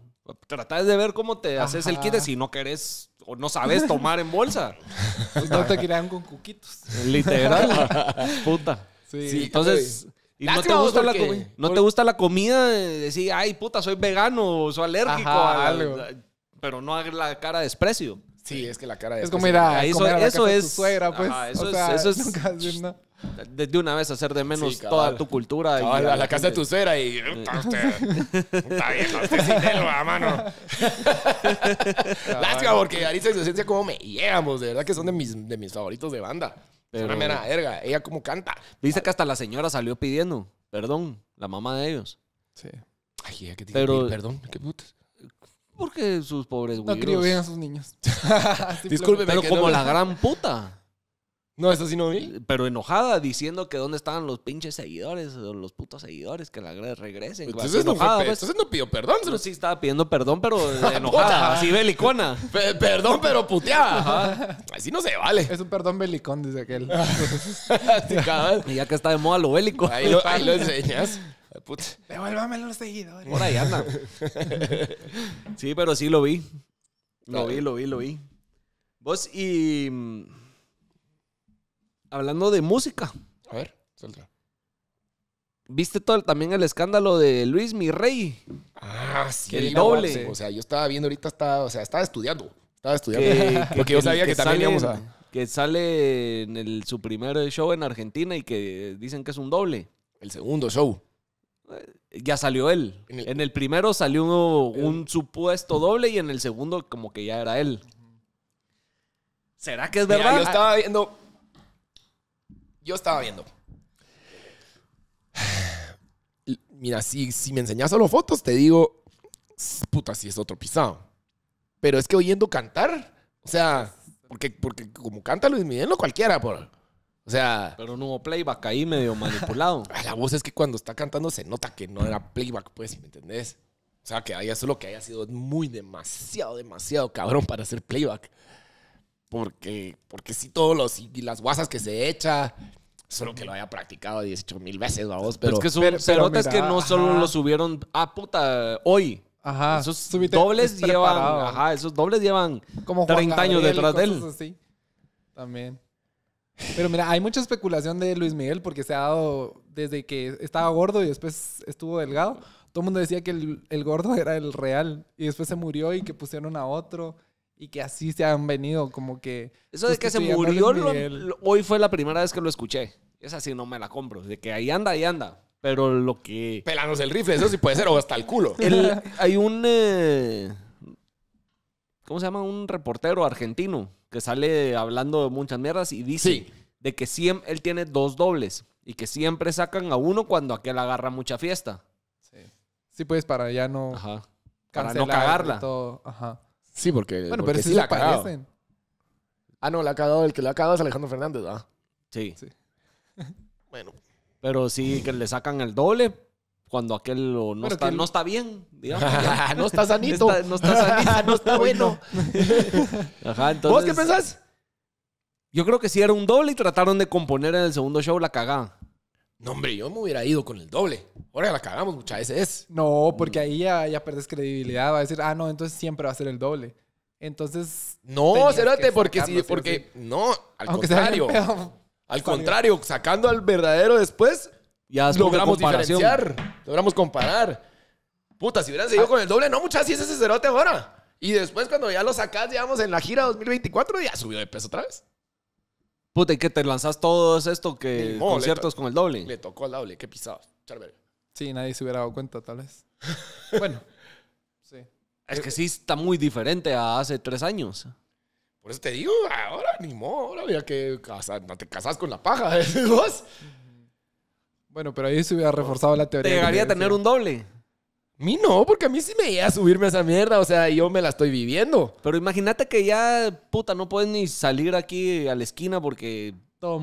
Tratar de ver cómo te haces el kit si no querés o no sabes tomar en bolsa. Pues no te crean con cuquitos. Literal. Puta. Sí, entonces. Y no, te gusta, la no te gusta la comida, decir, ay, puta, soy vegano, soy alérgico. a algo pero no hagas la cara de desprecio. Sí, es que la cara de Es como eso, es, suegra, pues. eso, es, eso es, de una vez hacer de menos toda tu cultura. a la, casa de tu cera y. Está bien no bien, sin él, mano. Lástima, porque Arisa y esencia, como me llegamos. De verdad que son de mis, de mis favoritos de banda. Pero, una mera verga. Ella, como canta. Dice ah. que hasta la señora salió pidiendo perdón, la mamá de ellos. Sí. Ay, qué que te Pero, perdón, qué putas. Porque sus pobres güeyes. No crió bien a sus niños. Disculpe, pero como la gran puta. No, eso sí no vi. Eh, pero enojada diciendo que dónde estaban los pinches seguidores, los putos seguidores, que la regresen. Entonces, enojada, no entonces no pidió perdón. Pues sí estaba pidiendo perdón, pero eh, enojada, así belicona. perdón, pero puteada. Así no se vale. Es un perdón belicón, dice aquel. y ya que está de moda lo bélico. Ahí lo, enseñas. Devuélvame los seguidores. Por ahí anda. sí, pero sí lo vi. Lo vi, lo vi, lo vi. Vos y... Mm, hablando de música. A ver, suelta. ¿Viste todo, también el escándalo de Luis Mirrey? Ah, sí. El doble. O sea, yo estaba viendo ahorita, estaba, o sea, estaba estudiando. Estaba estudiando. Que, yo sabía que, también a... Que sale en el, su primer show en Argentina y que dicen que es un doble. El segundo show. Eh, ya salió él. En el, primero salió un, supuesto doble y en el segundo como que ya era él. ¿Será que es verdad? yo estaba viendo yo estaba viendo. Mira, si, si me enseñas solo fotos, te digo, puta, si es otro pisado. Pero es que oyendo cantar, o sea, porque, porque como canta Luis Miguel, no cualquiera, por. O sea. Pero no hubo playback ahí medio manipulado. La voz es que cuando está cantando se nota que no era playback, pues, ¿me entendés? O sea, que haya solo que haya sido muy demasiado, demasiado cabrón para hacer playback. Porque, porque sí, todos los. Y las guasas que se echa. Solo que lo haya practicado 18 mil veces, vamos. Pero, pero, es que que no solo lo subieron. a ah, puta, hoy. Ajá. Esos dobles llevan. Ajá, esos dobles llevan Como 30 años detrás de él. También. Pero mira, hay mucha especulación de Luis Miguel porque se ha dado desde que estaba gordo y después estuvo delgado. Todo el mundo decía que el, el gordo era el real y después se murió y que pusieron a otro. Y que así se han venido, como que... Eso de pues, que se murió, hoy fue la primera vez que lo escuché. Es así, no me la compro. De que ahí anda, ahí anda. Pero lo que... Pelanos el rifle, eso sí puede ser, o hasta el culo. hay un... Eh, ¿Cómo se llama? Un reportero argentino que sale hablando de muchas mierdas y dice de que siempre, él tiene dos dobles y que siempre sacan a uno cuando aquel agarra mucha fiesta. Sí, sí pues para ya no... Para no cagarla. Ajá. Sí, porque. Bueno, pero sí, la ha Ah, no, la ha cagado. El que la ha es Alejandro Fernández, ¿ah? Sí. bueno. Pero sí que le sacan el doble cuando aquel no, está, no está bien, digamos. no está sanito. no está sanito, no está bueno. Ajá, entonces. ¿Vos qué pensás? Yo creo que sí era un doble y trataron de componer en el segundo show la cagada. No, hombre, yo me hubiera ido con el doble. Ahora la cagamos, muchas veces. No, porque ahí ya, ya perdes credibilidad. Va a decir, ah, no, entonces siempre va a ser el doble. Entonces. No, cerote, porque sí, porque. No, al contrario. al contrario, sacando al verdadero después, ya logramos diferenciar. Logramos comparar. Puta, si hubieran seguido ah. con el doble, no, muchas veces ese cerote ahora. Y después, cuando ya lo sacas, digamos, en la gira 2024, ya subido de peso otra vez. Puta, y que te lanzas todo esto que conciertos con el doble. Le tocó al doble, qué pisado. Charver. Sí, nadie se hubiera dado cuenta, tal vez. bueno, sí. Es que sí está muy diferente a hace tres años. Por eso te digo, ahora ni modo, ahora había que casar, no te casas con la paja, de vos. Bueno, pero ahí se hubiera reforzado la teoría. Te llegaría a tener un doble. A mí no, porque a mí sí me iba a subirme a esa mierda, o sea, yo me la estoy viviendo. Pero imagínate que ya, puta, no puedes ni salir aquí a la esquina porque Todo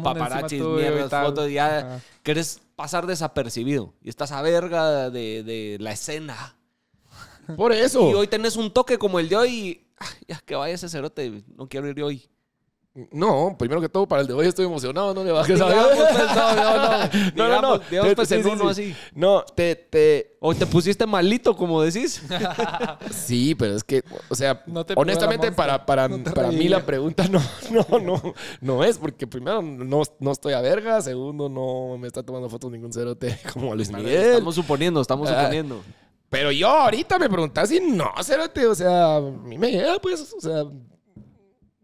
mierda, fotos, ya querés pasar desapercibido. Y estás a verga de, la escena. Por eso. Y hoy tenés un toque como el de hoy. y, ya que vaya ese cerote, no quiero ir hoy. No, primero que todo, para el de hoy estoy emocionado, no le bajes a No, no, no. No, no, no. uno así. No, te, te. O te pusiste malito, como decís. sí, pero es que, o sea, honestamente, para, para, para mí la pregunta no, no, no, no es, porque primero no, no estoy a verga, segundo, no me está tomando fotos ningún cerote como Luis Miguel. Estamos suponiendo, estamos ah, suponiendo. Pero yo ahorita me preguntás si no, cerote, o sea, a mí me llega, pues, o sea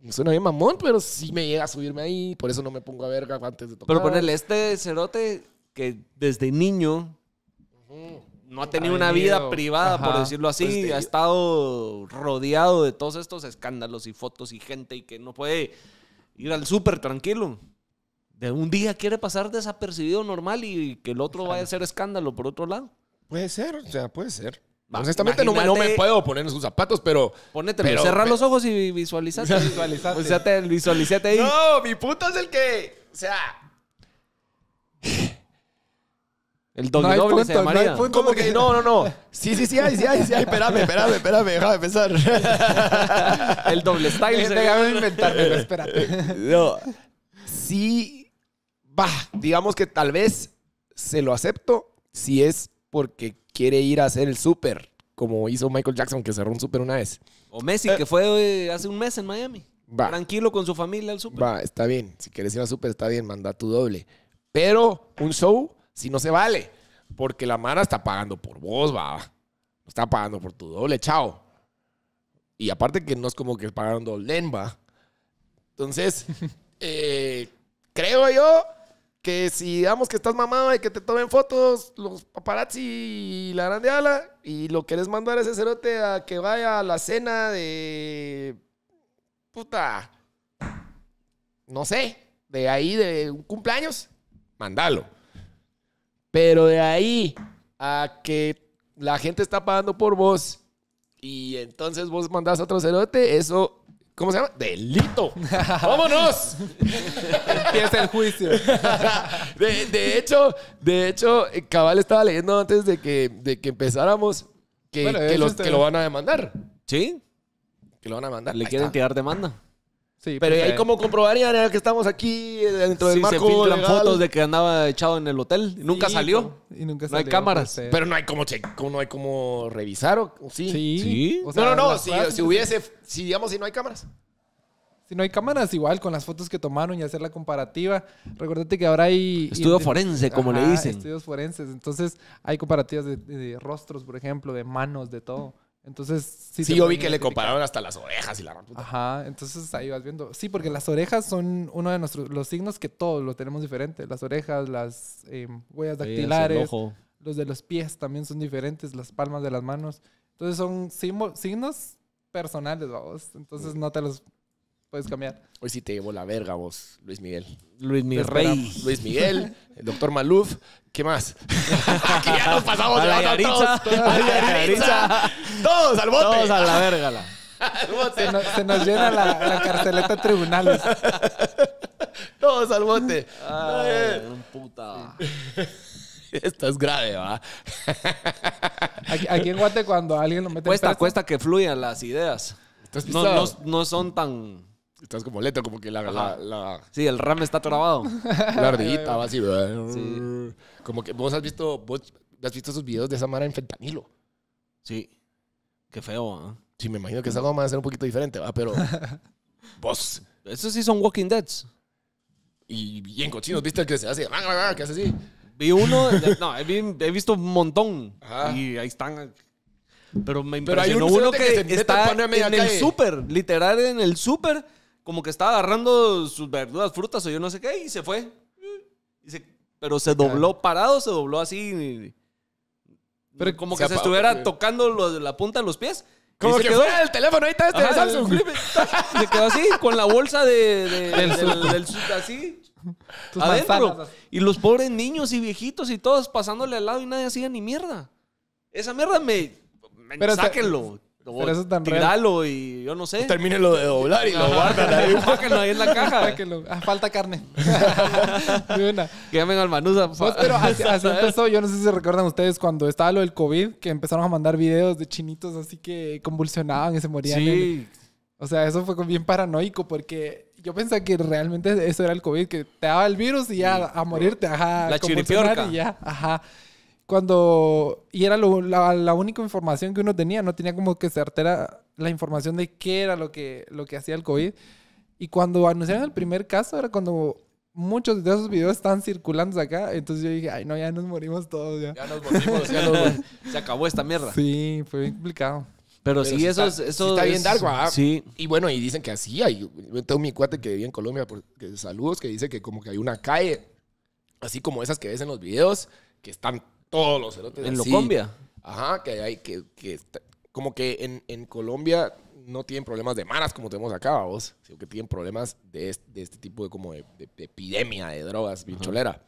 Suena bien mamón, pero sí me llega a subirme ahí. Por eso no me pongo a verga antes de tocar. Pero ponerle este cerote que desde niño no ha tenido una vida privada, por decirlo así. Pues ha estado rodeado de todos estos escándalos y fotos y gente y que no puede ir al súper tranquilo. De un día quiere pasar desapercibido normal y que el otro vaya a ser escándalo por otro lado. Puede ser, o sea, puede ser. Honestamente, no me, no me, puedo poner en sus zapatos, pero. Ponete, Pero, cerrar los ojos y visualizate. visualizate. O sea, te, ahí. No, mi puto es el que. O sea. El doble no No no, no, no. Sí, sí, sí, sí, sí, hay. Espérame, espérame, espérame, déjame pensar. El doble style. Eh, déjame inventarme, espérate. No. Sí. Bah, digamos que tal vez se lo acepto si es porque quiere ir a hacer el súper, como hizo Michael Jackson, que cerró un súper una vez. O Messi, eh. que fue eh, hace un mes en Miami. Va. Tranquilo con su familia al súper. Va, está bien. Si quieres ir al súper, está bien, manda tu doble. Pero un show, si no se vale, porque la Mara está pagando por vos, va. No está pagando por tu doble, chao. Y aparte que no es como que pagaron doble, va. Entonces, eh, creo yo si digamos que estás mamado y que te tomen fotos los paparazzi y la grande ala y lo querés mandar a ese cerote a que vaya a la cena de puta no sé, de ahí de un cumpleaños, mandalo. Pero de ahí a que la gente está pagando por vos y entonces vos mandás a otro cerote, eso ¿Cómo se llama? Delito. ¡Vámonos! Empieza el juicio. de, hecho, de hecho, eh, Cabal estaba leyendo antes de que, de que empezáramos que, los, lo van a demandar. ¿Sí? Que lo van a demandar. ¿Le quieren tirar demanda? Sí, pero pues, ¿y cómo eh. como comprobarían que estamos aquí eh, dentro del marco se filtran fotos de que andaba echado en el hotel. nunca salió. Pues, y nunca No hay pues, cámaras. Eh. Pero no hay cómo no hay como revisar o sí. no, no, no. Si, hubiese, si digamos, si no hay cámaras. Si no hay cámaras, igual con las fotos que tomaron y hacer la comparativa. Recuérdate que ahora hay. Estudio forense, como le dicen. Estudios forenses. Entonces hay comparativas de rostros, por ejemplo, de manos, de todo. Entonces, sí. Sí, yo vi que le compararon hasta las orejas y la Ajá, entonces ahí vas viendo. Sí, porque las orejas son uno de nuestros los signos que todos lo tenemos diferente. Las orejas, las em, huellas dactilares, los de los pies también son diferentes, las palmas de las manos. Entonces son signos personales, vamos. Entonces no te los puedes cambiar. Hoy sí te llevo la verga vos, Luis Miguel. Luis Miguel. Rey. Luis Miguel, el doctor Maluf. ¿Qué más? Aquí ya nos pasamos a la nariz. Todos, todos al bote. Todos a la verga. La. Se, nos, llena la, carteleta carceleta de tribunales. todos al bote. Ay, un puta. Esto es grave, va. Aquí, en Guate cuando alguien lo mete... Cuesta, en cuesta que fluyan las ideas. No, no, no son tan Estás como lento, como que la... la, Sí, el RAM está trabado. La ardillita va así. Sí. Como que vos has visto... Vos has visto esos videos de esa mara en fentanilo. Sí. Qué feo, ¿eh? Sí, me imagino que esa goma va a ser un poquito diferente, ¿va? Pero... vos... Esos sí son Walking Deads. Y bien cochinos, ¿viste el que se hace? Que hace así. Vi uno... no, he, visto un montón. Y ahí están... Pero me impresionó Pero hay uno que, que está en el súper, literal en el súper como que estaba agarrando sus verduras, frutas o yo no sé qué, y se fue. pero se dobló parado, se dobló así. Pero como que se, estuviera tocando la punta de los pies. Como que quedó? fuera el teléfono, ahí está este Se quedó así, con la bolsa de, del, así, adentro. Y los pobres niños y viejitos y todos pasándole al lado y nadie hacía ni mierda. Esa mierda me... me pero sáquenlo. Pero eso y yo no sé. Pues Termínelo de doblar y lo guardan ahí. ahí en la caja. Ah, falta carne. Que llamen al Manusa. Pues, pero así, empezó. Yo no sé si recuerdan ustedes cuando estaba lo del COVID, que empezaron a mandar videos de chinitos así que convulsionaban y se morían. Sí. O sea, eso fue bien paranoico porque yo pensaba que realmente eso era el COVID, que te daba el virus y ya a morirte, ajá. La Y ya, ajá cuando... Y era la, única información que uno tenía, no tenía como que certera la información de qué era lo que, lo que hacía el COVID. Y cuando anunciaron el primer caso era cuando muchos de esos videos están circulando acá. Entonces yo dije, ay, no, ya nos morimos todos. Ya, ya nos morimos, ya nos... se acabó esta mierda. Sí, fue bien complicado. Pero, sí, eso, está, eso está bien dark, Sí. Y bueno, y dicen que así hay. tengo tengo mi cuate que vive en Colombia, que saludos, que dice que como que hay una calle, así como esas que ves en los videos, que están todos los cerotes. En Colombia, Ajá, que hay que, que como que en, en, Colombia no tienen problemas de manas como tenemos acá, vos, sino que tienen problemas de este, tipo de como de, epidemia de drogas, bicholera.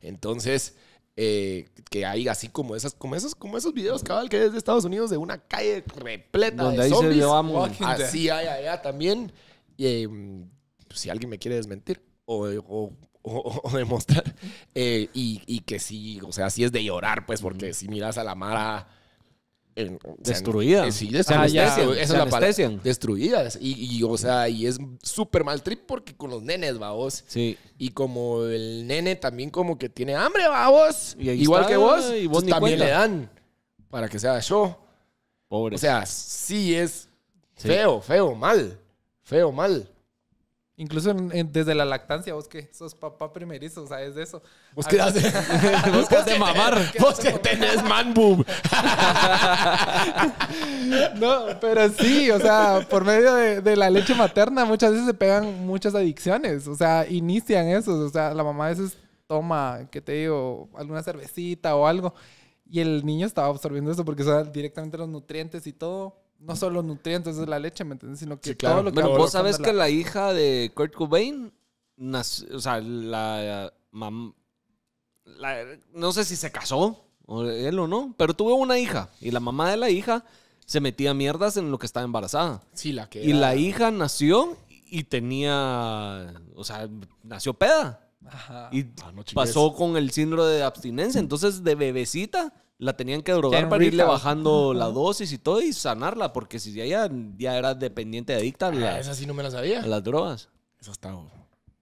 Entonces, eh, que hay así como esas, como esos, como esos videos cabal que es de Estados Unidos de una calle repleta Donde de zombies. Ahí se llevamos. Así hay allá también. Em, si alguien me quiere desmentir o, o o, demostrar. Eh, y, que sí, o sea, sí es de llorar, pues, porque si miras a la Mara. destruida. destruida. Eh, la Destruidas. Y, o sea, y es súper mal trip porque con los nenes, va vos. Y como el nene también como que tiene hambre, va vos. Igual que vos, y vos también le dan para que sea yo. Pobre. O sea, sí es feo, feo, mal. Feo, mal. Incluso desde la lactancia, vos que sos papá primerizo, es de eso. Vos que ah, haces vos de mamar, vos que tenés man no, pero sí, o sea, por medio de, de, la leche materna muchas veces se pegan muchas adicciones, o sea, inician eso, o sea, la mamá a veces toma, que te digo, alguna cervecita o algo, y el niño estaba absorbiendo eso porque o directamente los nutrientes y todo no solo los nutrientes de la leche, ¿me entiendes? Sino que todo lo que... Bueno, vos sabes que la... hija de Kurt Cobain, o sea, la, mam, no sé si se casó, él o no, pero tuvo una hija y la mamá de la hija se metía mierdas en lo que estaba embarazada. Sí, la que... Era... Y la hija nació y tenía, o sea, nació peda. Ajá. Y ah, pasó con el síndrome de abstinencia. Entonces, de bebecita la tenían que drogar para irle bajando la dosis y todo y sanarla, porque si ya era dependiente, adicta a, ah, sí no me la sabía. las drogas. Eso está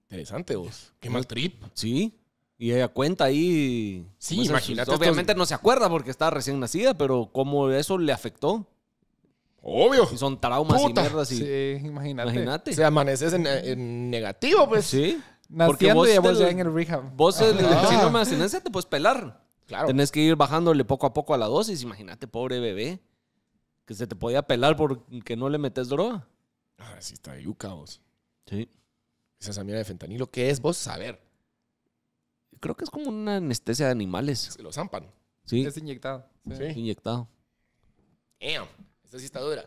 interesante, vos. Qué mal trip. Sí. Y ella cuenta ahí. Sí, pues, imagínate. Obviamente no se acuerda porque estaba recién nacida, pero cómo eso le afectó. Obvio. son traumas y mierdas. Sí, imagínate. Imagínate. O sea, amaneces en, negativo, pues. Sí. Naciendo porque y en el rehab. Vos, te puedes pelar. Claro. Tenés que ir bajándole poco a poco a la dosis. Imagínate, pobre bebé, que se te podía pelar porque no le metes droga. Ah, sí, está yuca, vos. Sí. Esa es de fentanilo. ¿Qué es vos saber? Creo que es como una anestesia de animales. Se lo zampan. Sí. Es inyectado. Sí. inyectado. Damn, esta sí está dura.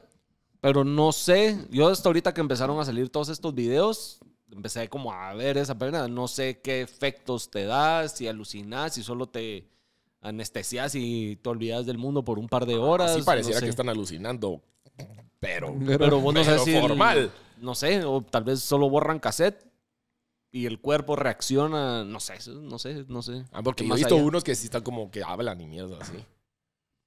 Pero no sé, yo hasta ahorita que empezaron a salir todos estos videos, empecé como a ver esa pena. No sé qué efectos te da, si alucinas, si solo te anestesias y te olvidas del mundo por un par de ah, horas. Sí, pareciera que están alucinando. Pero, pero, no si. no sé, o tal vez solo borran cassette y el cuerpo reacciona. No sé, no sé, no sé. Ah, porque he visto unos que sí están como que hablan y mierda así.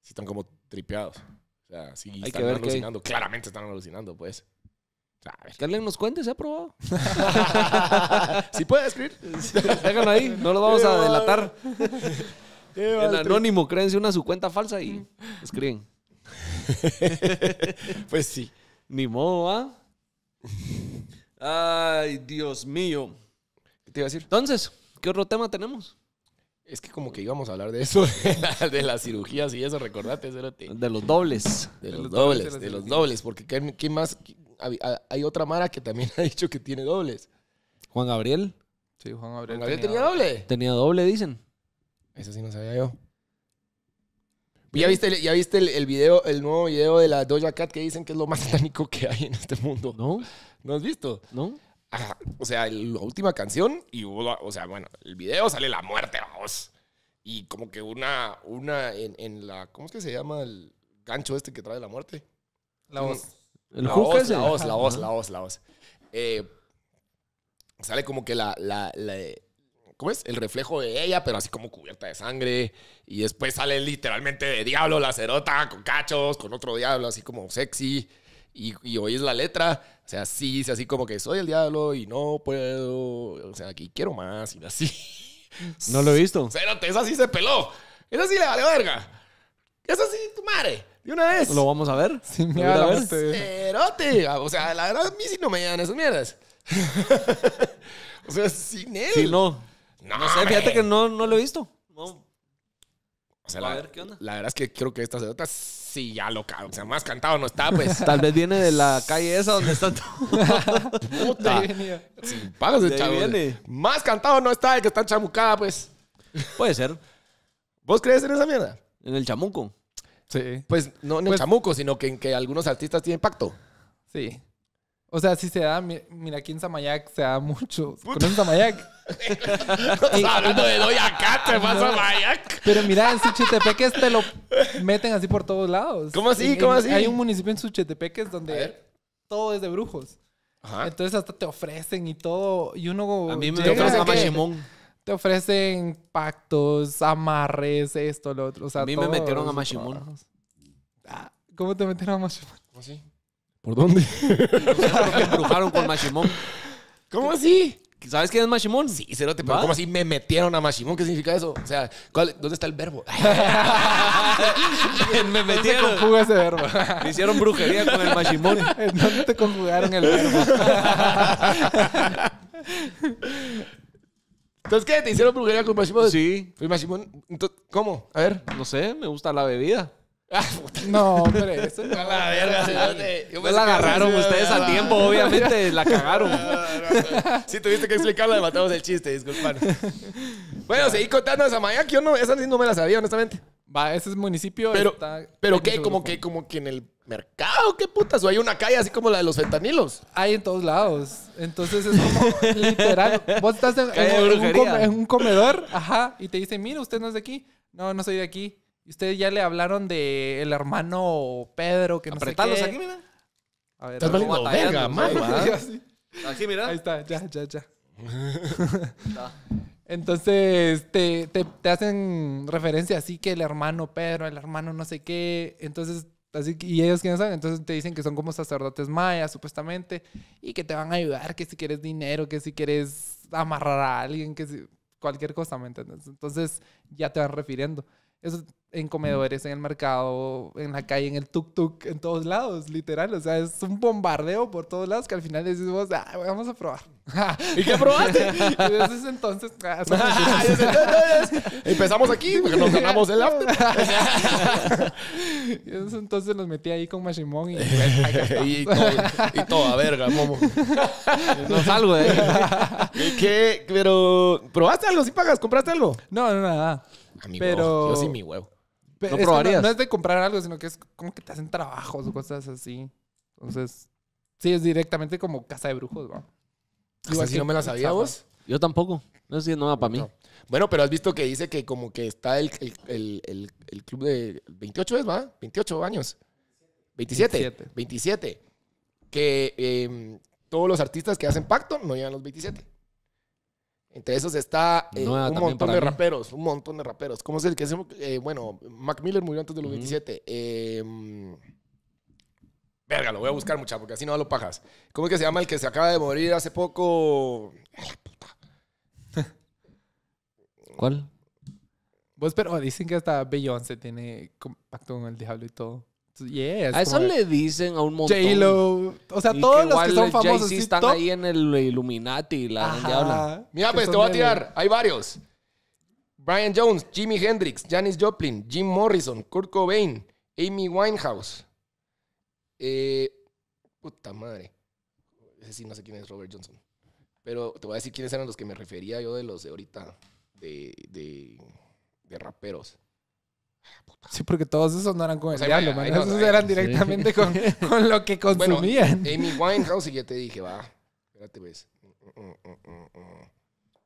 Sí están como tripeados. O sea, sí están alucinando. Claramente están alucinando, pues. Ah, que alguien nos cuente, se ha probado. si puede escribir. Déjalo ahí, no lo vamos a delatar el anónimo, créense una su cuenta falsa y escriben. pues sí. Ni modo, ¿ah? Ay, Dios mío. ¿Qué te iba a decir? Entonces, ¿qué otro tema tenemos? Es que como que íbamos a hablar de eso, de, las cirugías y eso, recordate, De los dobles. De, los, dobles, de, los dobles. Porque ¿quién más? hay otra Mara que también ha dicho que tiene dobles. Juan Gabriel. Sí, Juan Gabriel. Juan Gabriel tenía doble. Tenía doble, dicen. Eso sí no sabía yo. ¿Ya viste, ya viste el, video, el nuevo video de la Doja Cat que dicen que es lo más satánico que hay en este mundo? No. ¿No has visto? No. o sea, la última canción y o sea, bueno, el video sale la muerte, la voz. Y como que una, una en, la, ¿cómo es que se llama el gancho este que trae la muerte? La voz. la, voz, la, voz la voz, la voz, sale como que la, la ¿cómo es? El reflejo de ella, pero así como cubierta de sangre. Y después sale literalmente de diablo la cerota, con cachos, con otro diablo, así como sexy. Y, y oís la letra. O sea, sí sí, así como que soy el diablo y no puedo. O sea, aquí quiero más y así. No lo he visto. Cerote, esa sí se peló. Esa sí le vale verga. Esa sí, tu madre. De una vez. Lo vamos a ver. Sí, Cerote. O sea, la verdad, a mí sí no me llegan esas mierdas. o sea, sin él. Sí, no. No, no sé, fíjate que no, lo he visto. a ver, ¿qué onda? la verdad es que creo que esta otras sí ya lo cago O sea, más cantado no está, pues. Tal vez viene de la calle esa donde está todo. Puta. pagas de Más cantado no está el que está chamucada, pues. Puede ser. ¿Vos crees en esa mierda? En el chamuco. Sí. Pues no en el pues chamuco, sino que en que algunos artistas tienen pacto. Sí. O sea, si se da, mira, aquí en Samayac se da mucho. hablando de te a Pero mira, en Suchetepeques te lo meten así por todos lados. ¿Cómo así? ¿Cómo así? Hay un municipio en Suchetepeques donde todo es de brujos. Entonces hasta te ofrecen y todo. Y uno. A mí me ofrecen Te ofrecen pactos, amarres, esto, lo otro. a mí me metieron a Mashimón. Ah, ¿Cómo te metieron a Mashimón? ¿Cómo así? ¿Por dónde? me embrujaron con Mashimón. ¿Cómo así? ¿Sabes quién es Mashimón? Sí, cerote, pero ¿cómo así me metieron a Mashimón? ¿Qué significa eso? O sea, ¿dónde está el verbo? me metieron. ¿Dónde conjuga ese verbo? Te hicieron brujería con el Mashimón. ¿Dónde te conjugaron el verbo? Entonces, ¿qué? ¿Te hicieron brujería con Mashimón? Sí. fui pues, mashimón. ¿Cómo? A ver. No sé, me gusta la bebida. Ah, no, hombre, eso no. la verga, Yo me la agarraron ustedes a tiempo, obviamente, la cagaron. Sí, tuviste que explicarla, matamos el chiste, disculpan. Bueno, seguí contando esa mañana, que yo no, esa sí no me la sabía, honestamente. Va, ese es municipio. Pero, pero ¿qué? Como que, como que en el mercado, ¿qué putas? O hay una calle así como la de los fentanilos. Hay en todos lados. Entonces es como literal. Vos estás en un comedor, ajá, y te dicen, mira, usted no es de aquí. No, no soy de aquí y ustedes ya le hablaron de el hermano Pedro que no Apretalos qué. aquí, mira. A ver, Estás Aquí, mira. Ahí está, ya, ya, ya. Entonces te, te, hacen referencia así que el hermano Pedro, el hermano no sé qué. Entonces, así y ellos quiénes saben, entonces te dicen que son como sacerdotes mayas, supuestamente, y que te van a ayudar, que si quieres dinero, que si quieres amarrar a alguien, que si, cualquier cosa, ¿me entiendes? Entonces ya te van refiriendo. Eso en comedores, en el mercado, en la calle, en el tuk-tuk, en todos lados, literal. O sea, es un bombardeo por todos lados que al final decimos, ah, vamos a probar. ¿Y qué probaste? Ah, y entonces, empezamos aquí porque nos ganamos el after. y entonces nos metí ahí con Mashimón y... Pues, y, todo, y, toda verga, momo. no salgo de ahí. ¿Qué? Pero, ¿probaste algo? ¿Sí pagas? ¿Compraste algo? No, no, nada. A ah, mi pero... Yo sí mi huevo. ¿No No, es de comprar algo, sino que es como que te hacen trabajos o cosas así. Entonces, sí, es directamente como casa de brujos, ¿no? así no me la sabía vos. Yo tampoco. No sé, nada para mí. Bueno, pero has visto que dice que como que está el, el, club de 28 es, ¿va? 28 años. 27. 27. Que em, todos los artistas que hacen pacto no llegan los 27. Entre esos está eh, un montón de raperos, un montón de raperos. ¿Cómo es el que se eh, bueno, Mac Miller murió antes de los 27. Eh, em, lo voy a buscar, mucha, porque así no lo pajas. ¿Cómo es que se llama el que se acaba de morir hace poco? ¿Cuál? Pues, pero dicen que hasta Beyoncé tiene compacto con el diablo y todo a eso le dicen a un montón. O sea, todos los que son famosos. están ahí en el Illuminati. La Mira, pues te voy a tirar. Hay varios. Brian Jones, Jimi Hendrix, Janis Joplin, Jim Morrison, Kurt Cobain, Amy Winehouse. Eh, puta madre. Ese sí no sé quién es Robert Johnson. Pero te voy a decir quiénes eran los que me refería yo de los de ahorita. De, de, de raperos. Sí, porque todos esos no eran con el diablo, Esos eran directamente con, con, lo que consumían. Bueno, Amy Winehouse, y ya te dije, va, espérate, ves. Pues. vos mm, mm, mm,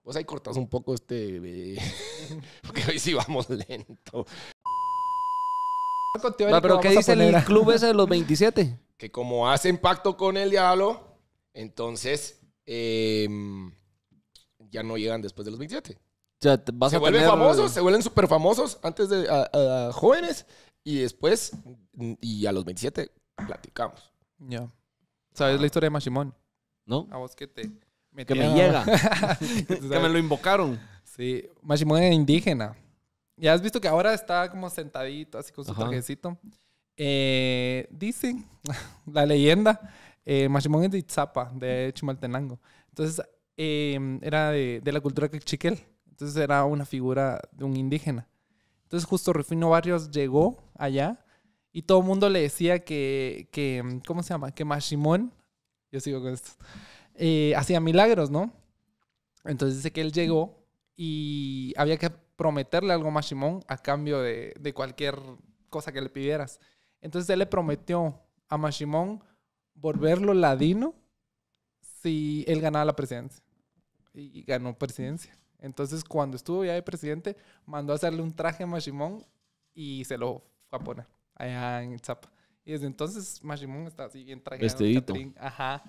pues ahí cortas un poco este. Eh, porque hoy sí vamos lento. pero ¿qué dice el club ese de los 27? Que como hacen pacto con el diablo, entonces eh, ya no llegan después de los 27 se vuelven famosos, se vuelven súper famosos antes de jóvenes y después, y a los 27, platicamos. Ya. ¿Sabes la historia de Mashimón? ¿No? A vos que te... Que me llega. que me lo invocaron. Sí, Mashimón es indígena. Ya has visto que ahora está como sentadito, así con su toquecito. trajecito. Eh, dicen, la leyenda, eh, Mashimón es de Itzapa, de Chimaltenango. Entonces, eh, era de, de, la cultura chiquel. Entonces era una figura de un indígena. Entonces justo Rufino Barrios llegó allá y todo el mundo le decía que, ¿cómo se llama? Que Mashimón, yo sigo con esto, eh, hacía milagros, ¿no? Entonces dice que él llegó y había que prometerle algo a Mashimón a cambio de, de cualquier cosa que le pidieras. Entonces él le prometió a Mashimón volverlo ladino si él ganaba la presidencia. Y ganó presidencia. Entonces, cuando estuvo ya de presidente, mandó a hacerle un traje a Mashimón y se lo fue a poner allá en Zapa. Y desde entonces Mashimón está así bien trajeado. Ajá.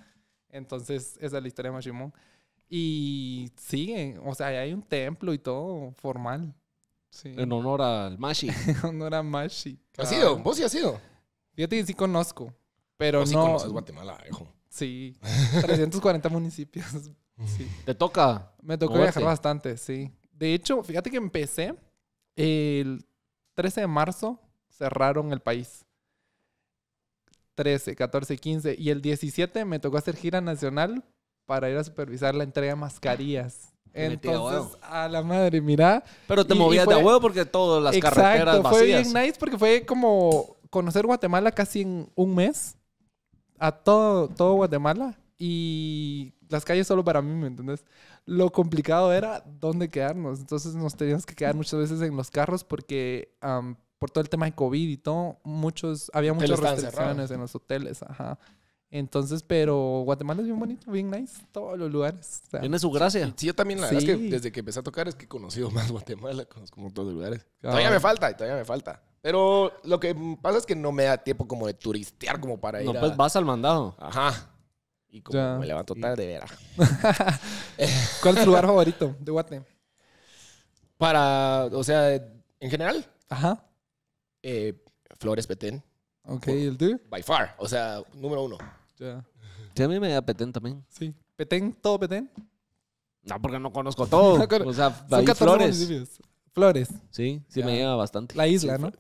Entonces, esa es la historia de Mashimón. Y siguen, o sea, hay un templo y todo formal. Sí. En honor al Mashi. en honor a Mashi. ¿Ha sido? ¿Vos sí has sido? Yo sí conozco, pero no... Sí Guatemala, hijo. Sí, 340 municipios. ¿Te toca? Me tocó viajar bastante, sí. De hecho, fíjate que empecé el 13 de marzo, cerraron el país. 13, 14, 15. Y el 17 me tocó hacer gira nacional para ir a supervisar la entrega de mascarillas. Entonces, a, la madre, mira. Pero te movías de huevo porque todas las carreteras vacías. Fue bien nice porque fue como conocer Guatemala casi en un mes. A todo, todo Guatemala. Y las calles solo para mí, ¿me entiendes? Lo complicado era dónde quedarnos. Entonces nos teníamos que quedar muchas veces en los carros porque por todo el tema de COVID y todo, muchos, había muchas restricciones en los hoteles. Ajá. Entonces, pero Guatemala es bien bonito, bien nice, todos los lugares. Tiene su gracia. Sí, yo también, la verdad es que desde que empecé a tocar es que he conocido más Guatemala, conozco todos los lugares. Todavía me falta, todavía me falta. Pero lo que pasa es que no me da tiempo como de turistear como para ir. No, pues, vas al mandado. Ajá. Y como me levanto de verá. ¿Cuál es tu lugar favorito de Guate? Para, o sea, en general. Ajá. Eh, Flores Petén. Ok, el dude. By far, o sea, número uno. Ya. Sí, a mí me da Petén también. Sí. ¿Petén? ¿Todo Petén? No, porque no conozco todo. o sea, Son Flores. Flores. Sí, sí me lleva bastante. La isla, ¿no?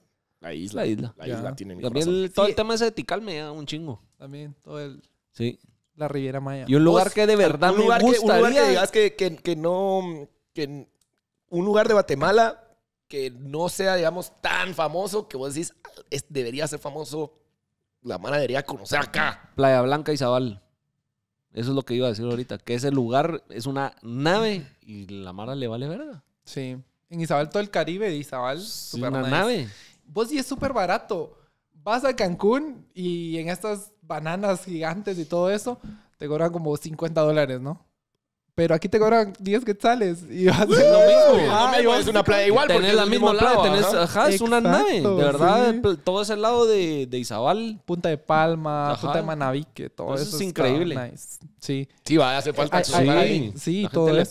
La isla. La isla. La isla tiene mi También todo el tema ese de Tikal me lleva un chingo. También, todo el... Sí la Riviera Maya. Y un lugar que de verdad me gustaría. Que, un lugar que digas que, que, no... un lugar de Guatemala que no sea, digamos, tan famoso que vos decís, ah, debería ser famoso, la Mara debería conocer acá. Playa Blanca y Eso es lo que iba a decir ahorita, que ese lugar es una nave y la mara le vale verga. Sí. En Izabal todo el Caribe de Izabal. Es una nave. Vos y es súper barato. Vas a Cancún y en estas bananas gigantes y todo eso, te cobran como 50 dólares, ¿no? Pero aquí te cobran 10 quetzales y vas a hacer lo mismo. Ah, lo es una playa igual. Tenés la misma playa, tenés, es una nave. De verdad, todo ese lado de, de Izabal. Punta de Palma, Punta de Manavique, todo pues eso. es increíble. Sí. Sí, va, hace falta. Ay, sí, sí, todo le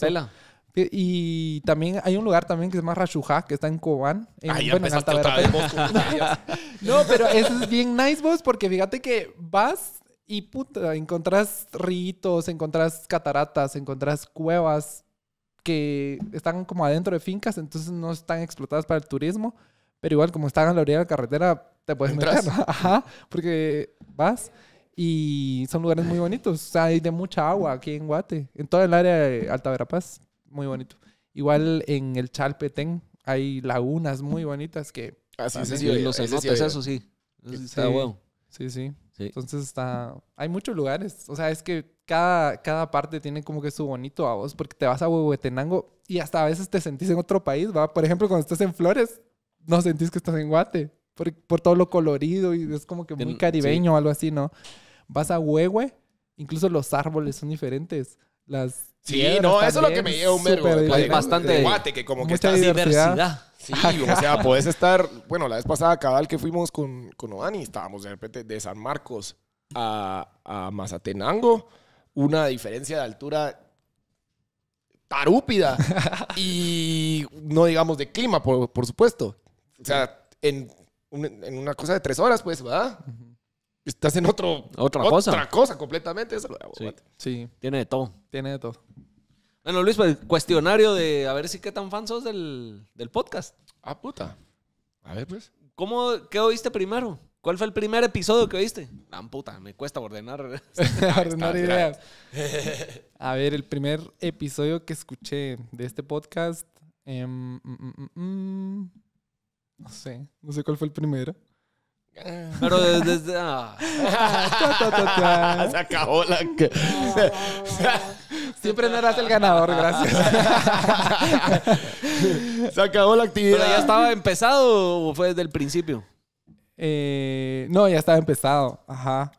y también hay un lugar también que se llama Rashuja, que está en Cobán. En, ah, bueno, en otra vez No, pero eso es bien nice, vos, porque fíjate que vas y puta, encontrás ríos, encontrás cataratas, encontrás cuevas que están como adentro de fincas, entonces no están explotadas para el turismo, pero igual como están a la orilla de la carretera, te puedes meter. Ajá, porque vas y son lugares muy bonitos. O sea, hay de mucha agua aquí en Guate, en toda el área de Alta Verapaz muy bonito. Igual en el Chalpetén hay lagunas muy bonitas que... Ah, sí, sí, sí, los eso sí. está Sí, sí. Entonces está... Hay muchos lugares. O sea, es que cada, cada parte tiene como que su bonito a vos, porque te vas a Huehuetenango y hasta a veces te sentís en otro país, ¿va? Por ejemplo, cuando estás en Flores, no sentís que estás en Guate, por, por todo lo colorido y es como que muy caribeño o algo así, ¿no? Vas a Huehue, incluso los árboles son diferentes. Las, Sí, no, eso es lo que me lleva un pues, Hay bastante. Guate, que como que está diversidad. Sí, o sea, podés estar. Bueno, la vez pasada, cabal, que fuimos con, con estábamos de repente de San Marcos a, a Mazatenango, una diferencia de altura tarúpida y no digamos de clima, por, supuesto. O sea, en, una cosa de tres horas, pues, ¿verdad? estás en otro, otra, otra cosa. completamente. sí. Tiene de todo. Tiene de todo. Bueno, Luis, pues, cuestionario de a ver si qué tan fan sos del, podcast. Ah, puta. A ver, pues. ¿Cómo, ¿Qué oíste primero? ¿Cuál fue el primer episodio que oíste? Ah, puta, me cuesta ordenar. ordenar ideas. a ver, el primer episodio que escuché de este podcast. Em, mm, mm, mm, no sé, no sé cuál fue el primero. Pero desde. Ah. Se acabó la. Siempre no eras el ganador, gracias. Se acabó la actividad. ¿Pero ya estaba empezado o fue desde el principio? Eh, no, ya estaba empezado. Ajá.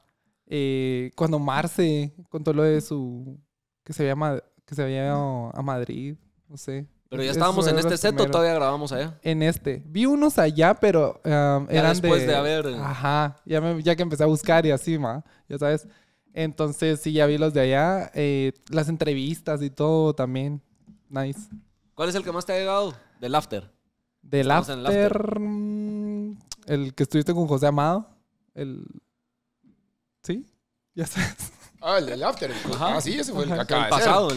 Eh, cuando Marce contó lo de su. que se había, que se había ido a Madrid, no sé. Pero ya estábamos en este set o todavía grabamos allá. En este. Vi unos allá, pero um, ya después de... haber... Eh. Ajá, ya, que empecé a buscar y así, ma, ya sabes. Entonces sí, ya vi los de allá. Eh, las entrevistas y todo también. Nice. ¿Cuál es el que más te ha llegado? Del After. Del After, mm, el que estuviste con José Amado. El... ¿Sí? Ya sabes. Ah, el del After. Ajá. Ah, sí, ese fue el que pasado.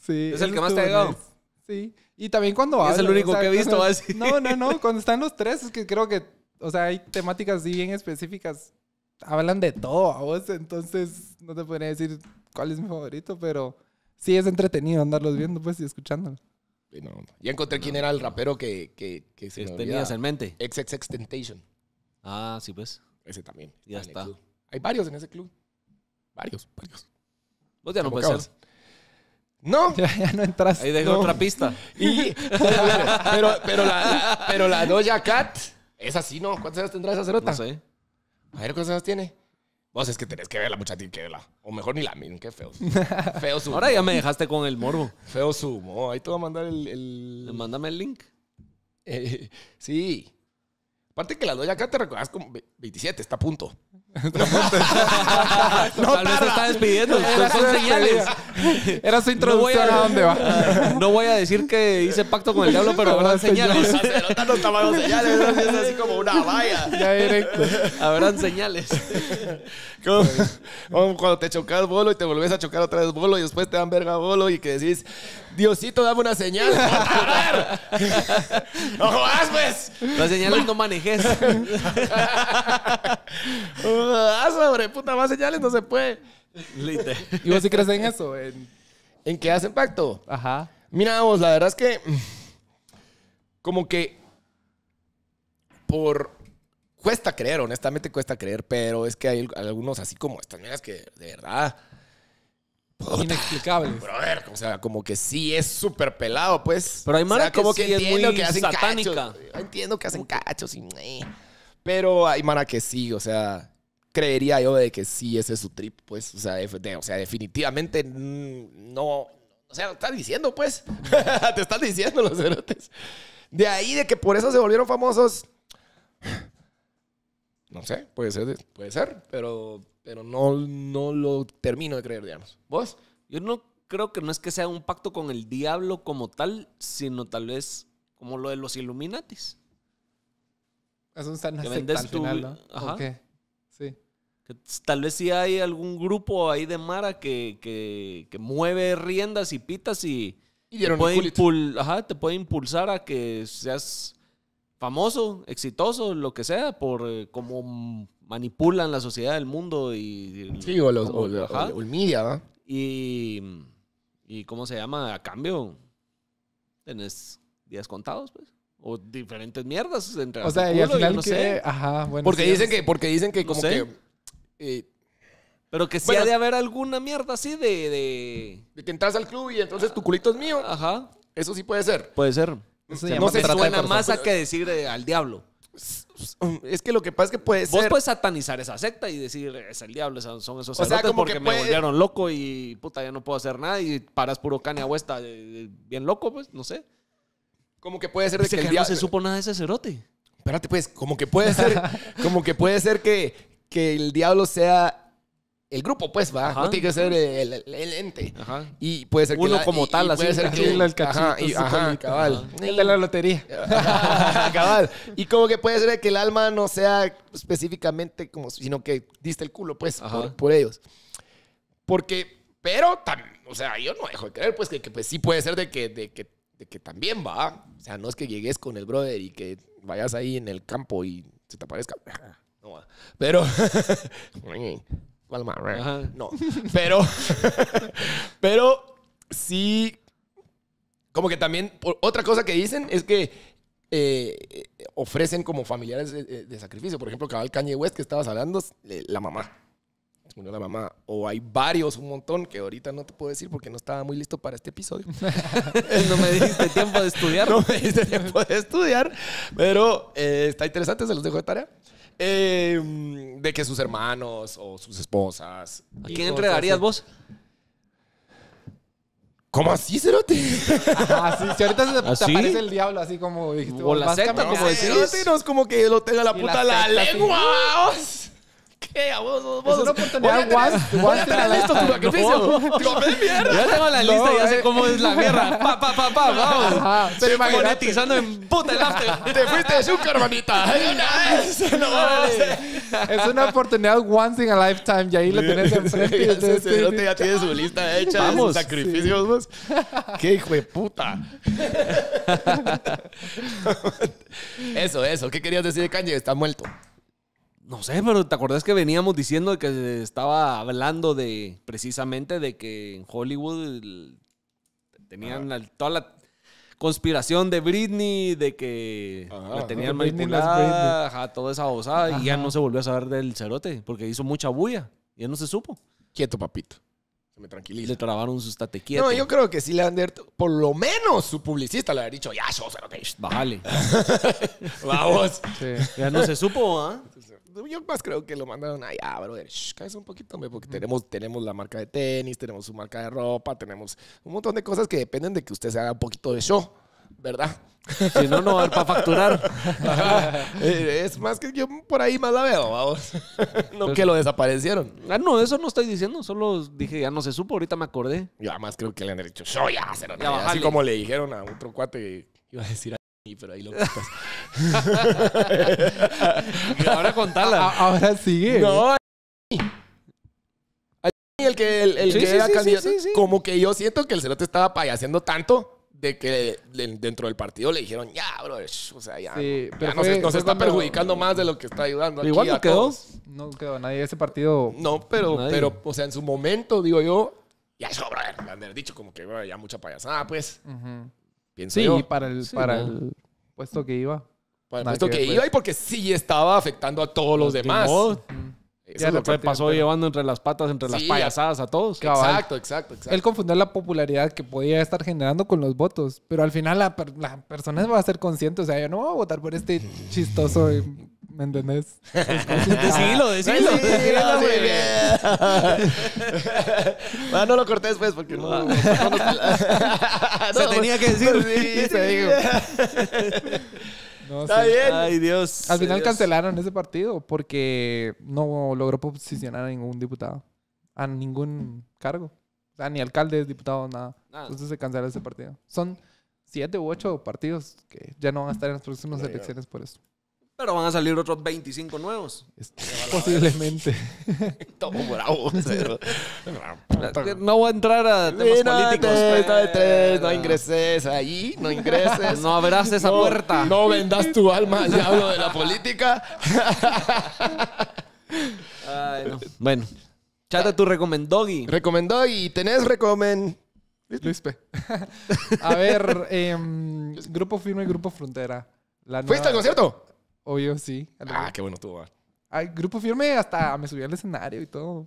Sí. ¿Es el, que más te ha llegado? Sí. Y también cuando Es el único que he visto No, no, no. Cuando están los tres, es que creo que, o sea, hay temáticas bien específicas. Hablan de todo a vos, entonces no te podría decir cuál es mi favorito, pero sí es entretenido andarlos viendo pues y escuchándolos. Y ya encontré quién era el rapero que, se tenías en mente. XXX Ah, sí, pues. Ese también. Ya está. Hay varios en ese club. Varios, varios. Vos ya no puedes ser. No. Ya, no entraste. Ahí dejó otra pista. pero, pero, la, doya pero la Doja Cat, es así, ¿no? ¿Cuántas años tendrá esa cerota? No sé. A ver, ¿cuántas años tiene? Vos es que tenés que verla, Muchachín, que verla. O mejor ni la miren, qué feo. Feo su Ahora ya me dejaste con el morbo. Feo sumo. Ahí te voy a mandar el... Eh, mándame el link. Eh, sí. Aparte que la doya Cat te recordás como 27, está a punto no Tal se está despidiendo. Pues, son señales. Era su introducción no a, dónde va. no voy a decir que hice pacto con el diablo, pero habrán señales. No señales. Es así como una valla. Ya directo. Habrán señales. Como, cuando te chocas bolo y te volvés a chocar otra vez bolo y después te dan verga bolo y que decís, Diosito, dame una señal. ¡No jodas, pues! Las señales no manejes. ¡Ah, sobre puta! Más señales no se puede. ¿Y vos sí crees en eso? ¿En, qué hace pacto? Ajá. Mira, vamos. la verdad es que. Mm, como que. Por. Cuesta creer, honestamente cuesta creer, pero es que hay algunos así como estas que de verdad inexplicable. o sea, como que sí es súper pelado, pues. Pero hay Mara que como que sí es muy que hacen satánica. Entiendo que hacen cachos y... Pero hay Mara que sí, o sea, creería yo de que sí ese es su trip, pues. O sea, o sea definitivamente no... O sea, lo estás diciendo, pues. Te estás diciendo los cerotes. De ahí, de que por eso se volvieron famosos. No sé, puede ser, puede ser, pero pero no, no lo termino de creer, digamos. ¿Vos? Yo no creo que no es que sea un pacto con el diablo como tal, sino tal vez como lo de los Illuminatis. Es un que vendes al ¿no? Ajá. Sí. tal vez si sí hay algún grupo ahí de Mara que, mueve riendas y pitas y, te puede impulsar a que seas famoso, exitoso, lo que sea, por como eh, cómo manipulan la sociedad del mundo y... sí, o, el media, ¿verdad? Y, y cómo se llama, a cambio, tenés días contados, pues. O diferentes mierdas entre O sea, y al final no Sé. Ajá, bueno. Porque, dicen que, porque dicen que eh, pero que sí ha de haber alguna mierda así de, de... de... que entras al club y entonces tu culito es mío. Ajá. Eso sí puede ser. Puede ser no se suena más a que decir eh, al diablo. Es que lo que pasa es que puede Vos puedes satanizar esa secta y decir, es el diablo, son esos o porque me volvieron loco y puta, ya no puedo hacer nada y paras puro cane a eh, eh, bien loco, pues, no sé. Como que puede ser de que el no se supo nada de ese cerote. Espérate, pues, como que puede ser. como que puede ser que, que el diablo sea el grupo, pues, va. No tiene que ser el, ente. Y puede ser que Uno como tal, así. Puede ser que, el ajá, ajá cabal. El de la lotería. cabal. Y como que puede ser que el alma no sea específicamente como, sino que diste el culo, pues, por, ellos. Porque, pero, o sea, yo no dejo de creer, pues, que, pues, sí puede ser de que, de que, de que también va. O sea, no es que llegues con el brother y que vayas ahí en el campo y se te aparezca. No, pero No. Pero, pero sí, como que también, otra cosa que dicen es que eh, ofrecen como familiares de, sacrificio. Por ejemplo, cabal Kanye West que estabas hablando, eh, la mamá. la mamá. O hay varios, un montón, que ahorita no te puedo decir porque no estaba muy listo para este episodio. no me diste tiempo de estudiar. No me diste tiempo de estudiar, pero eh, está interesante, se los dejo de tarea eh, de que sus hermanos o sus esposas. ¿A quién entregarías vos? ¿Cómo así, Cerote? si ahorita se te, ¿Ah, aparece el diablo así como dijiste. O la secta, como decís. Cerote, no es como que lo tenga la puta la, la lengua idea. es una oportunidad. Guas, listo tu sacrificio. mierda. Yo tengo la lista y ya sé cómo eh. es la guerra. Pa, pa, pa, pa, vamos. Pero monetizando en puta el after. Te fuiste de Zucker, hermanita. Es una oportunidad once in a lifetime y ahí lo tenés enfrente. Ya tiene su lista hecha de sacrificios, vos. Qué hijo de puta. Eso, eso. ¿Qué querías decir de Kanye? Está muerto. No sé, pero ¿te acordás que veníamos diciendo que estaba hablando de precisamente de que en Hollywood tenían toda la conspiración de Britney, de que la tenían manipulada, ajá, toda esa osada, y ya no se volvió a saber del cerote porque hizo mucha bulla, ya no se supo. Quieto, papito. Se me tranquiliza. Le trabaron sus sustate quieto. No, yo creo que sí le por lo menos su publicista le ha dicho, ya, yo cerote. Bájale. Vamos. Ya no se supo, ¿ah? yo más creo que lo mandaron allá, brother. cállese un poquito, porque tenemos, tenemos la marca de tenis, tenemos su marca de ropa, tenemos un montón de cosas que dependen de que usted se haga un poquito de show, ¿verdad? Si no, no va para facturar. Eh, es más que yo por ahí más la veo, vamos. No pues que lo desaparecieron. Ah, no, eso no estoy diciendo. Solo dije, ya no se supo, ahorita me acordé. Yo además creo que le han dicho, yo ya se lo Así como le dijeron a otro cuate, iba a decir pero ahí lo ahora contala. ahora sigue. No, el que, el, que Como que yo siento que el cerote estaba payaseando tanto de que dentro del partido le dijeron, ya, bro, o sea, ya, pero está perjudicando más de lo que está ayudando. Igual no quedó, no quedó nadie ese partido. No, pero, pero, o sea, en su momento, digo yo, ya eso, bro. me han dicho como que, ya mucha payasada, pues. Pienso sí, para el, para el puesto que iba. Para el puesto que, iba y pues. porque sí estaba afectando a todos los, pues, demás. Eso ya pasó llevando entre las patas, entre las payasadas a todos. Exacto, exacto, exacto. Él confundió la popularidad que podía estar generando con los votos. Pero al final la, persona va a ser consciente. O sea, yo no voy a votar por este chistoso. Eh, ¿Me entendés? decilo, decilo. muy ah, no lo corté después pues, porque no. se tenía que decir. Pues, Está bien. Ay, Dios. Al final cancelaron ese partido porque no logró posicionar a ningún diputado, a ningún cargo. O sea, ni alcaldes, diputados, nada. Entonces se cancela ese partido. Son siete u ocho partidos que ya no van a estar en las próximas elecciones por eso. Pero van a salir otros 25 nuevos. Este, posiblemente. Todo bravo. Este, no voy a entrar a temas políticos. No ingreses ahí, no ingreses. No abras esa puerta. No vendas tu alma ya diablo de la política. Ay, no. Bueno. Chata tu recomendó y ¿Tenés recomen? Luispe. A ver, em, Grupo Firme y Grupo Frontera. La ¿Fuiste al concierto? Obvio, sí. Ah, qué bueno estuvo. Ay, grupo firme, hasta me subí al escenario y todo.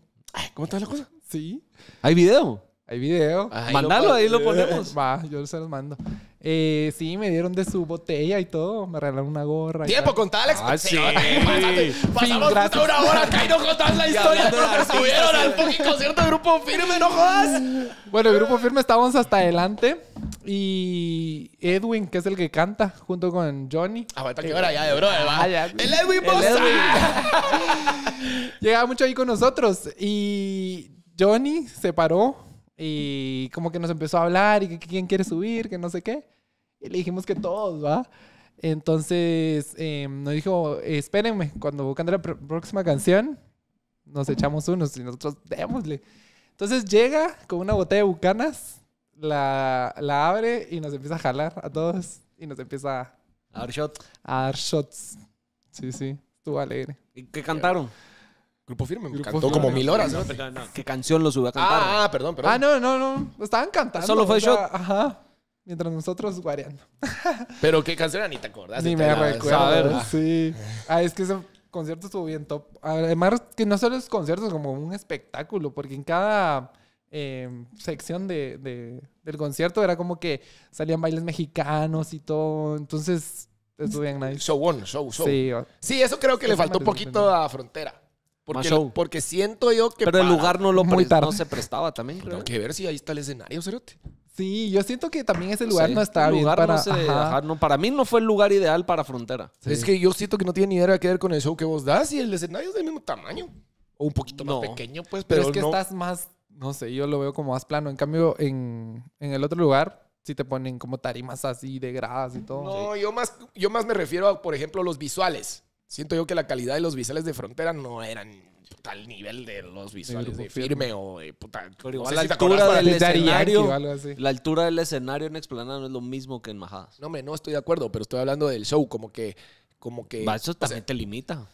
¿Cómo está la cosa? Sí. ¿Hay video? Hay video. Mándalo, ahí lo ponemos. Va, yo se los mando. Eh, sí, me dieron de su botella y todo. Me regalaron una gorra. Tiempo, contá la experiencia. Ah, sí. Pasamos una hora acá y no contás la historia. Pero subieron al fucking concierto de Grupo Firme, no jodas. Bueno, el Grupo Firme estábamos hasta adelante. Y Edwin, que es el que canta, junto con Johnny. Ah, bueno, que ahora ya de bro, vaya. Ah, ¡El Edwin Bosa! Llegaba mucho ahí con nosotros. Y Johnny se paró y como que nos empezó a hablar y que quién quiere subir, que no sé qué. Y le dijimos que todos, ¿va? Entonces em, nos dijo, espérenme, cuando cante la próxima canción, nos echamos unos y nosotros démosle. Entonces llega con una botella de bucanas, la, la abre y nos empieza a jalar a todos y nos empieza a, dar shots. Sí, sí, estuvo alegre. ¿Y qué cantaron? Grupo Firme, cantó como mil horas. ¿Qué canción lo suba a cantar? Ah, perdón, perdón. Ah, no, no, no. Estaban cantando. Solo fue Ajá mientras nosotros guareando. Pero qué canción ni te acordás. Ni me recuerdo. Sí. Ah, es que ese concierto estuvo bien top. Además, que no solo es concierto, como un espectáculo, porque en cada eh, sección de, del concierto era como que salían bailes mexicanos y todo. Entonces, estuvo bien Show on, show, show. Sí, eso creo que le faltó un poquito a Frontera. Porque, porque siento yo que. Pero el lugar no lo se prestaba también. Tengo que ver si ahí está el escenario, Cerote. Sí, yo siento que también ese lugar no está bien para... No para mí no fue el lugar ideal para Frontera. Es que yo siento que no tiene ni idea que ver con el show que vos das y el escenario es del mismo tamaño. O un poquito más pequeño, pues. Pero, es que estás más, no sé, yo lo veo como más plano. En cambio, en, el otro lugar si te ponen como tarimas así de gradas y todo. No, yo, más, yo más me refiero a, por ejemplo, los visuales. Siento yo que la calidad de los visuales de Frontera no eran tal nivel de los visuales de firme, o de puta. la, altura del escenario, en Explanada no es lo mismo que en Majadas. No, me, no estoy de acuerdo, pero estoy hablando del show, como que. Como que eso también te limita.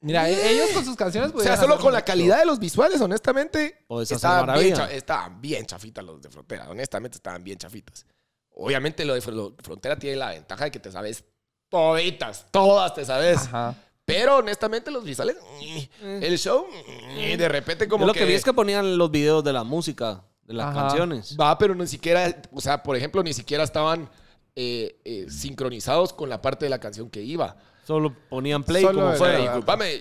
Mira, eh, e-, ellos con sus canciones O sea, solo con la calidad de los visuales, honestamente. Estaban bien, chafitas los de Frontera. Honestamente, estaban bien chafitas. Obviamente, lo de Frontera tiene la ventaja de que te sabes toditas, todas te sabes. Ajá. Pero honestamente los visuales, eh. el show, de repente como lo que... vi es que ponían los videos de la música, de las canciones. Va, pero ni siquiera, o sea, por ejemplo, ni siquiera estaban eh, eh, sincronizados con la parte de la canción que iba. Solo ponían play Solo como fue.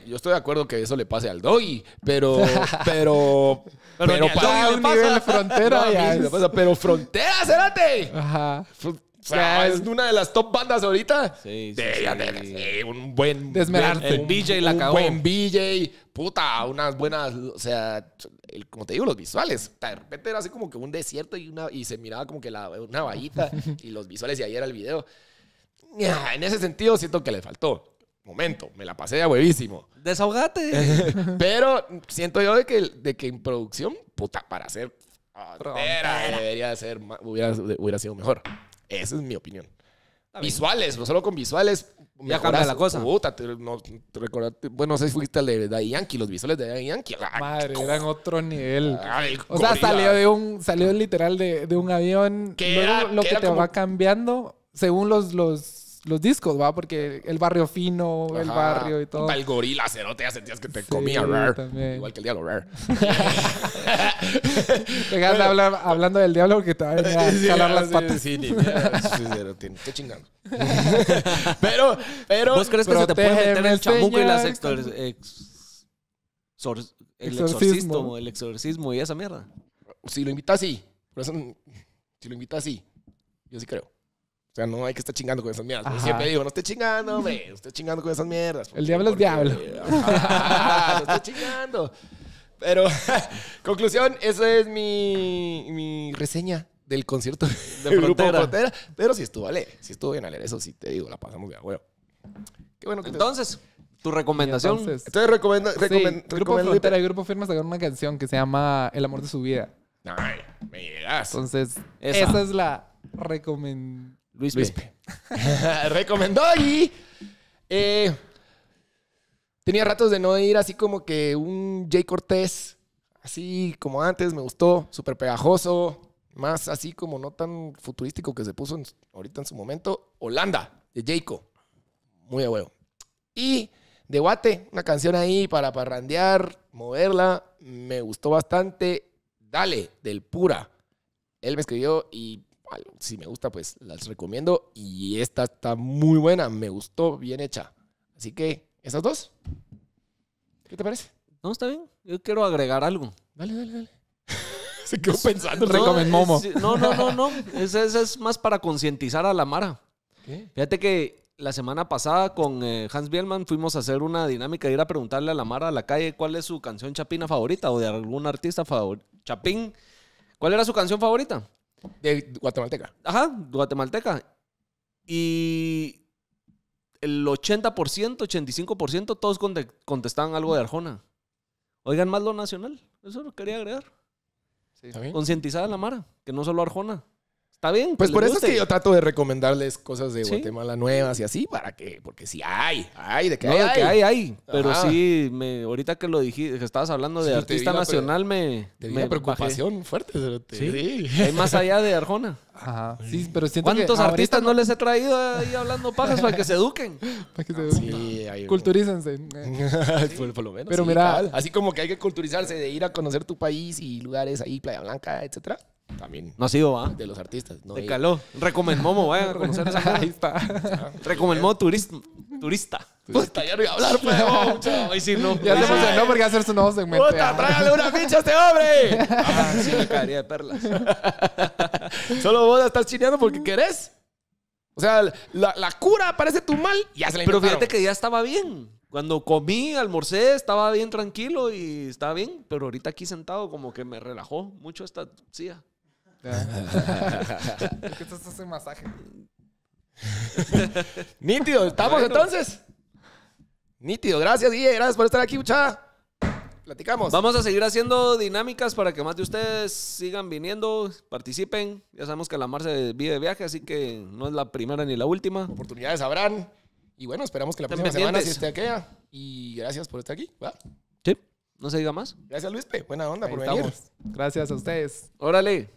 yo estoy de acuerdo que eso le pase al doggy, pero. Pero. pero, para un nivel frontera. No, pero frontera, Ajá es una de las top bandas ahorita. Sí, sí, de, un buen. Desmerarte. Un, la cagó. buen DJ Puta, unas buenas. O sea, el, como te digo, los visuales. De repente era así como que un desierto y, una, y se miraba como que la, una vallita y los visuales. Y ahí era el video. Ah, en ese sentido, siento que le faltó momento, me la pasé ya huevísimo. Desahogate. Pero siento yo de que, de que en producción, puta, para hacer frontera, debería ser, hubiera sido mejor. Esa es mi opinión. Visuales, solo con visuales. Ya cambia la cosa. Puta, no, bueno, sé si fuiste al de Daddy Yankee, los visuales de Daddy Yankee. Ah, Madre, eran otro nivel. Ah, o sea, salió de un, salió literal de, de un avión. Luego, lo que te va cambiando según los, los los discos, ¿va? Porque el barrio fino, el barrio y todo. El gorila cerote, ya sentías que te comía rare. Igual que el diablo rare. hablando del diablo Que te va a, sí, sí, patas. Sí, chingando. pero, pero. ¿Vos crees que se te puede meter el chamuco y las exorcismos el exorcismo. el exorcismo y esa mierda? Si lo invitas, sí. Si lo invitas, sí. Yo sí creo. O sea, no hay que estar chingando con esas mierdas. Siempre digo, no esté chingando, me No esté chingando con esas mierdas. el diablo es diablo. no esté chingando. Pero, conclusión, esa es mi, mi reseña del concierto de frontera. Grupo frontera. Pero sí estuvo vale sí estuvo bien leer, eso sí te digo, la pasamos de Qué bueno que Entonces, tu recomendación. Entonces, Entonces recomiendo, recomend, sí, Grupo recomend... Frontera y Grupo Firma sacaron una canción que se llama El amor de su vida. Ay, me llegas. Entonces, esa es la recomendación. Luis, Recomendó y eh, tenía ratos de no ir así como que un Jay Cortés, así como antes, me gustó, súper pegajoso, más así como no tan futurístico que se puso ahorita en su momento. Holanda, de Jayco, muy de huevo. Y de Guate, una canción ahí para parrandear, moverla, me gustó bastante. Dale, del Pura. Él me escribió y si me gusta, pues las recomiendo. Y esta está muy buena, me gustó, bien hecha. Así que, ¿estas dos. ¿Qué te parece? No, está bien. Yo quiero agregar algo. Dale, dale, dale. Se quedó pensando Momo. no, no, no, no. Esa es, más para concientizar a la Mara. Fíjate que la semana pasada con eh, Hans Bielman fuimos a hacer una dinámica y ir a preguntarle a la Mara a la calle cuál es su canción chapina favorita o de algún artista favorito. Chapín. ¿Cuál era su canción favorita? De guatemalteca. Ajá, guatemalteca. Y el 80%, 85%, todos contestaban algo de Arjona. Oigan más lo nacional. Eso lo quería agregar. Concientizar a la Mara, que no solo Arjona está bien. Pues por eso es que yo trato de recomendarles cosas de Guatemala nuevas y así, para que, porque sí hay, hay, de que hay, que hay, Pero sí, me, ahorita que lo dijiste, que estabas hablando de artista nacional, me. Te me preocupación fuerte, sí. Hay más allá de Arjona. Ajá. Sí, pero ¿Cuántos artistas no... les he traído ahí hablando pajas para que se eduquen? Para que se ah, eduquen. lo menos. Pero mira, así como que hay que culturizarse de ir a conocer tu país y lugares ahí, Playa Blanca, etcétera también. No ha sido, ¿va? De los artistas. No de caló. Recomendó, a conocer esa Ahí está. Recomendó turista Turista. Puta, ya no voy a hablar, pero. Pues, sí, no. Ya se emocionó porque hacer su nuevo segmento. ¡Puta, una pincha a este hombre! Ah, sí, me caería de perlas. Solo vos la estás chineando porque querés. O sea, la, la cura parece tu mal ya se Pero fíjate que ya estaba bien. Cuando comí, almorcé, estaba bien tranquilo y estaba bien. Pero ahorita aquí sentado como que me relajó mucho esta silla. ¿Qué que esto masaje. Nítido, ¿estamos entonces? Nítido, gracias, Guille, gracias por estar aquí, mucha. Platicamos. Vamos a seguir haciendo dinámicas para que más de ustedes sigan viniendo, participen. Ya sabemos que la Mar se vive de viaje, así que no es la primera ni la última. Oportunidades habrán. Y bueno, esperamos que la próxima semana sí esté aquella. Y gracias por estar aquí. ¿va? Sí. No se diga más. Gracias, Luispe. Buena onda por venir. Gracias a ustedes. Órale.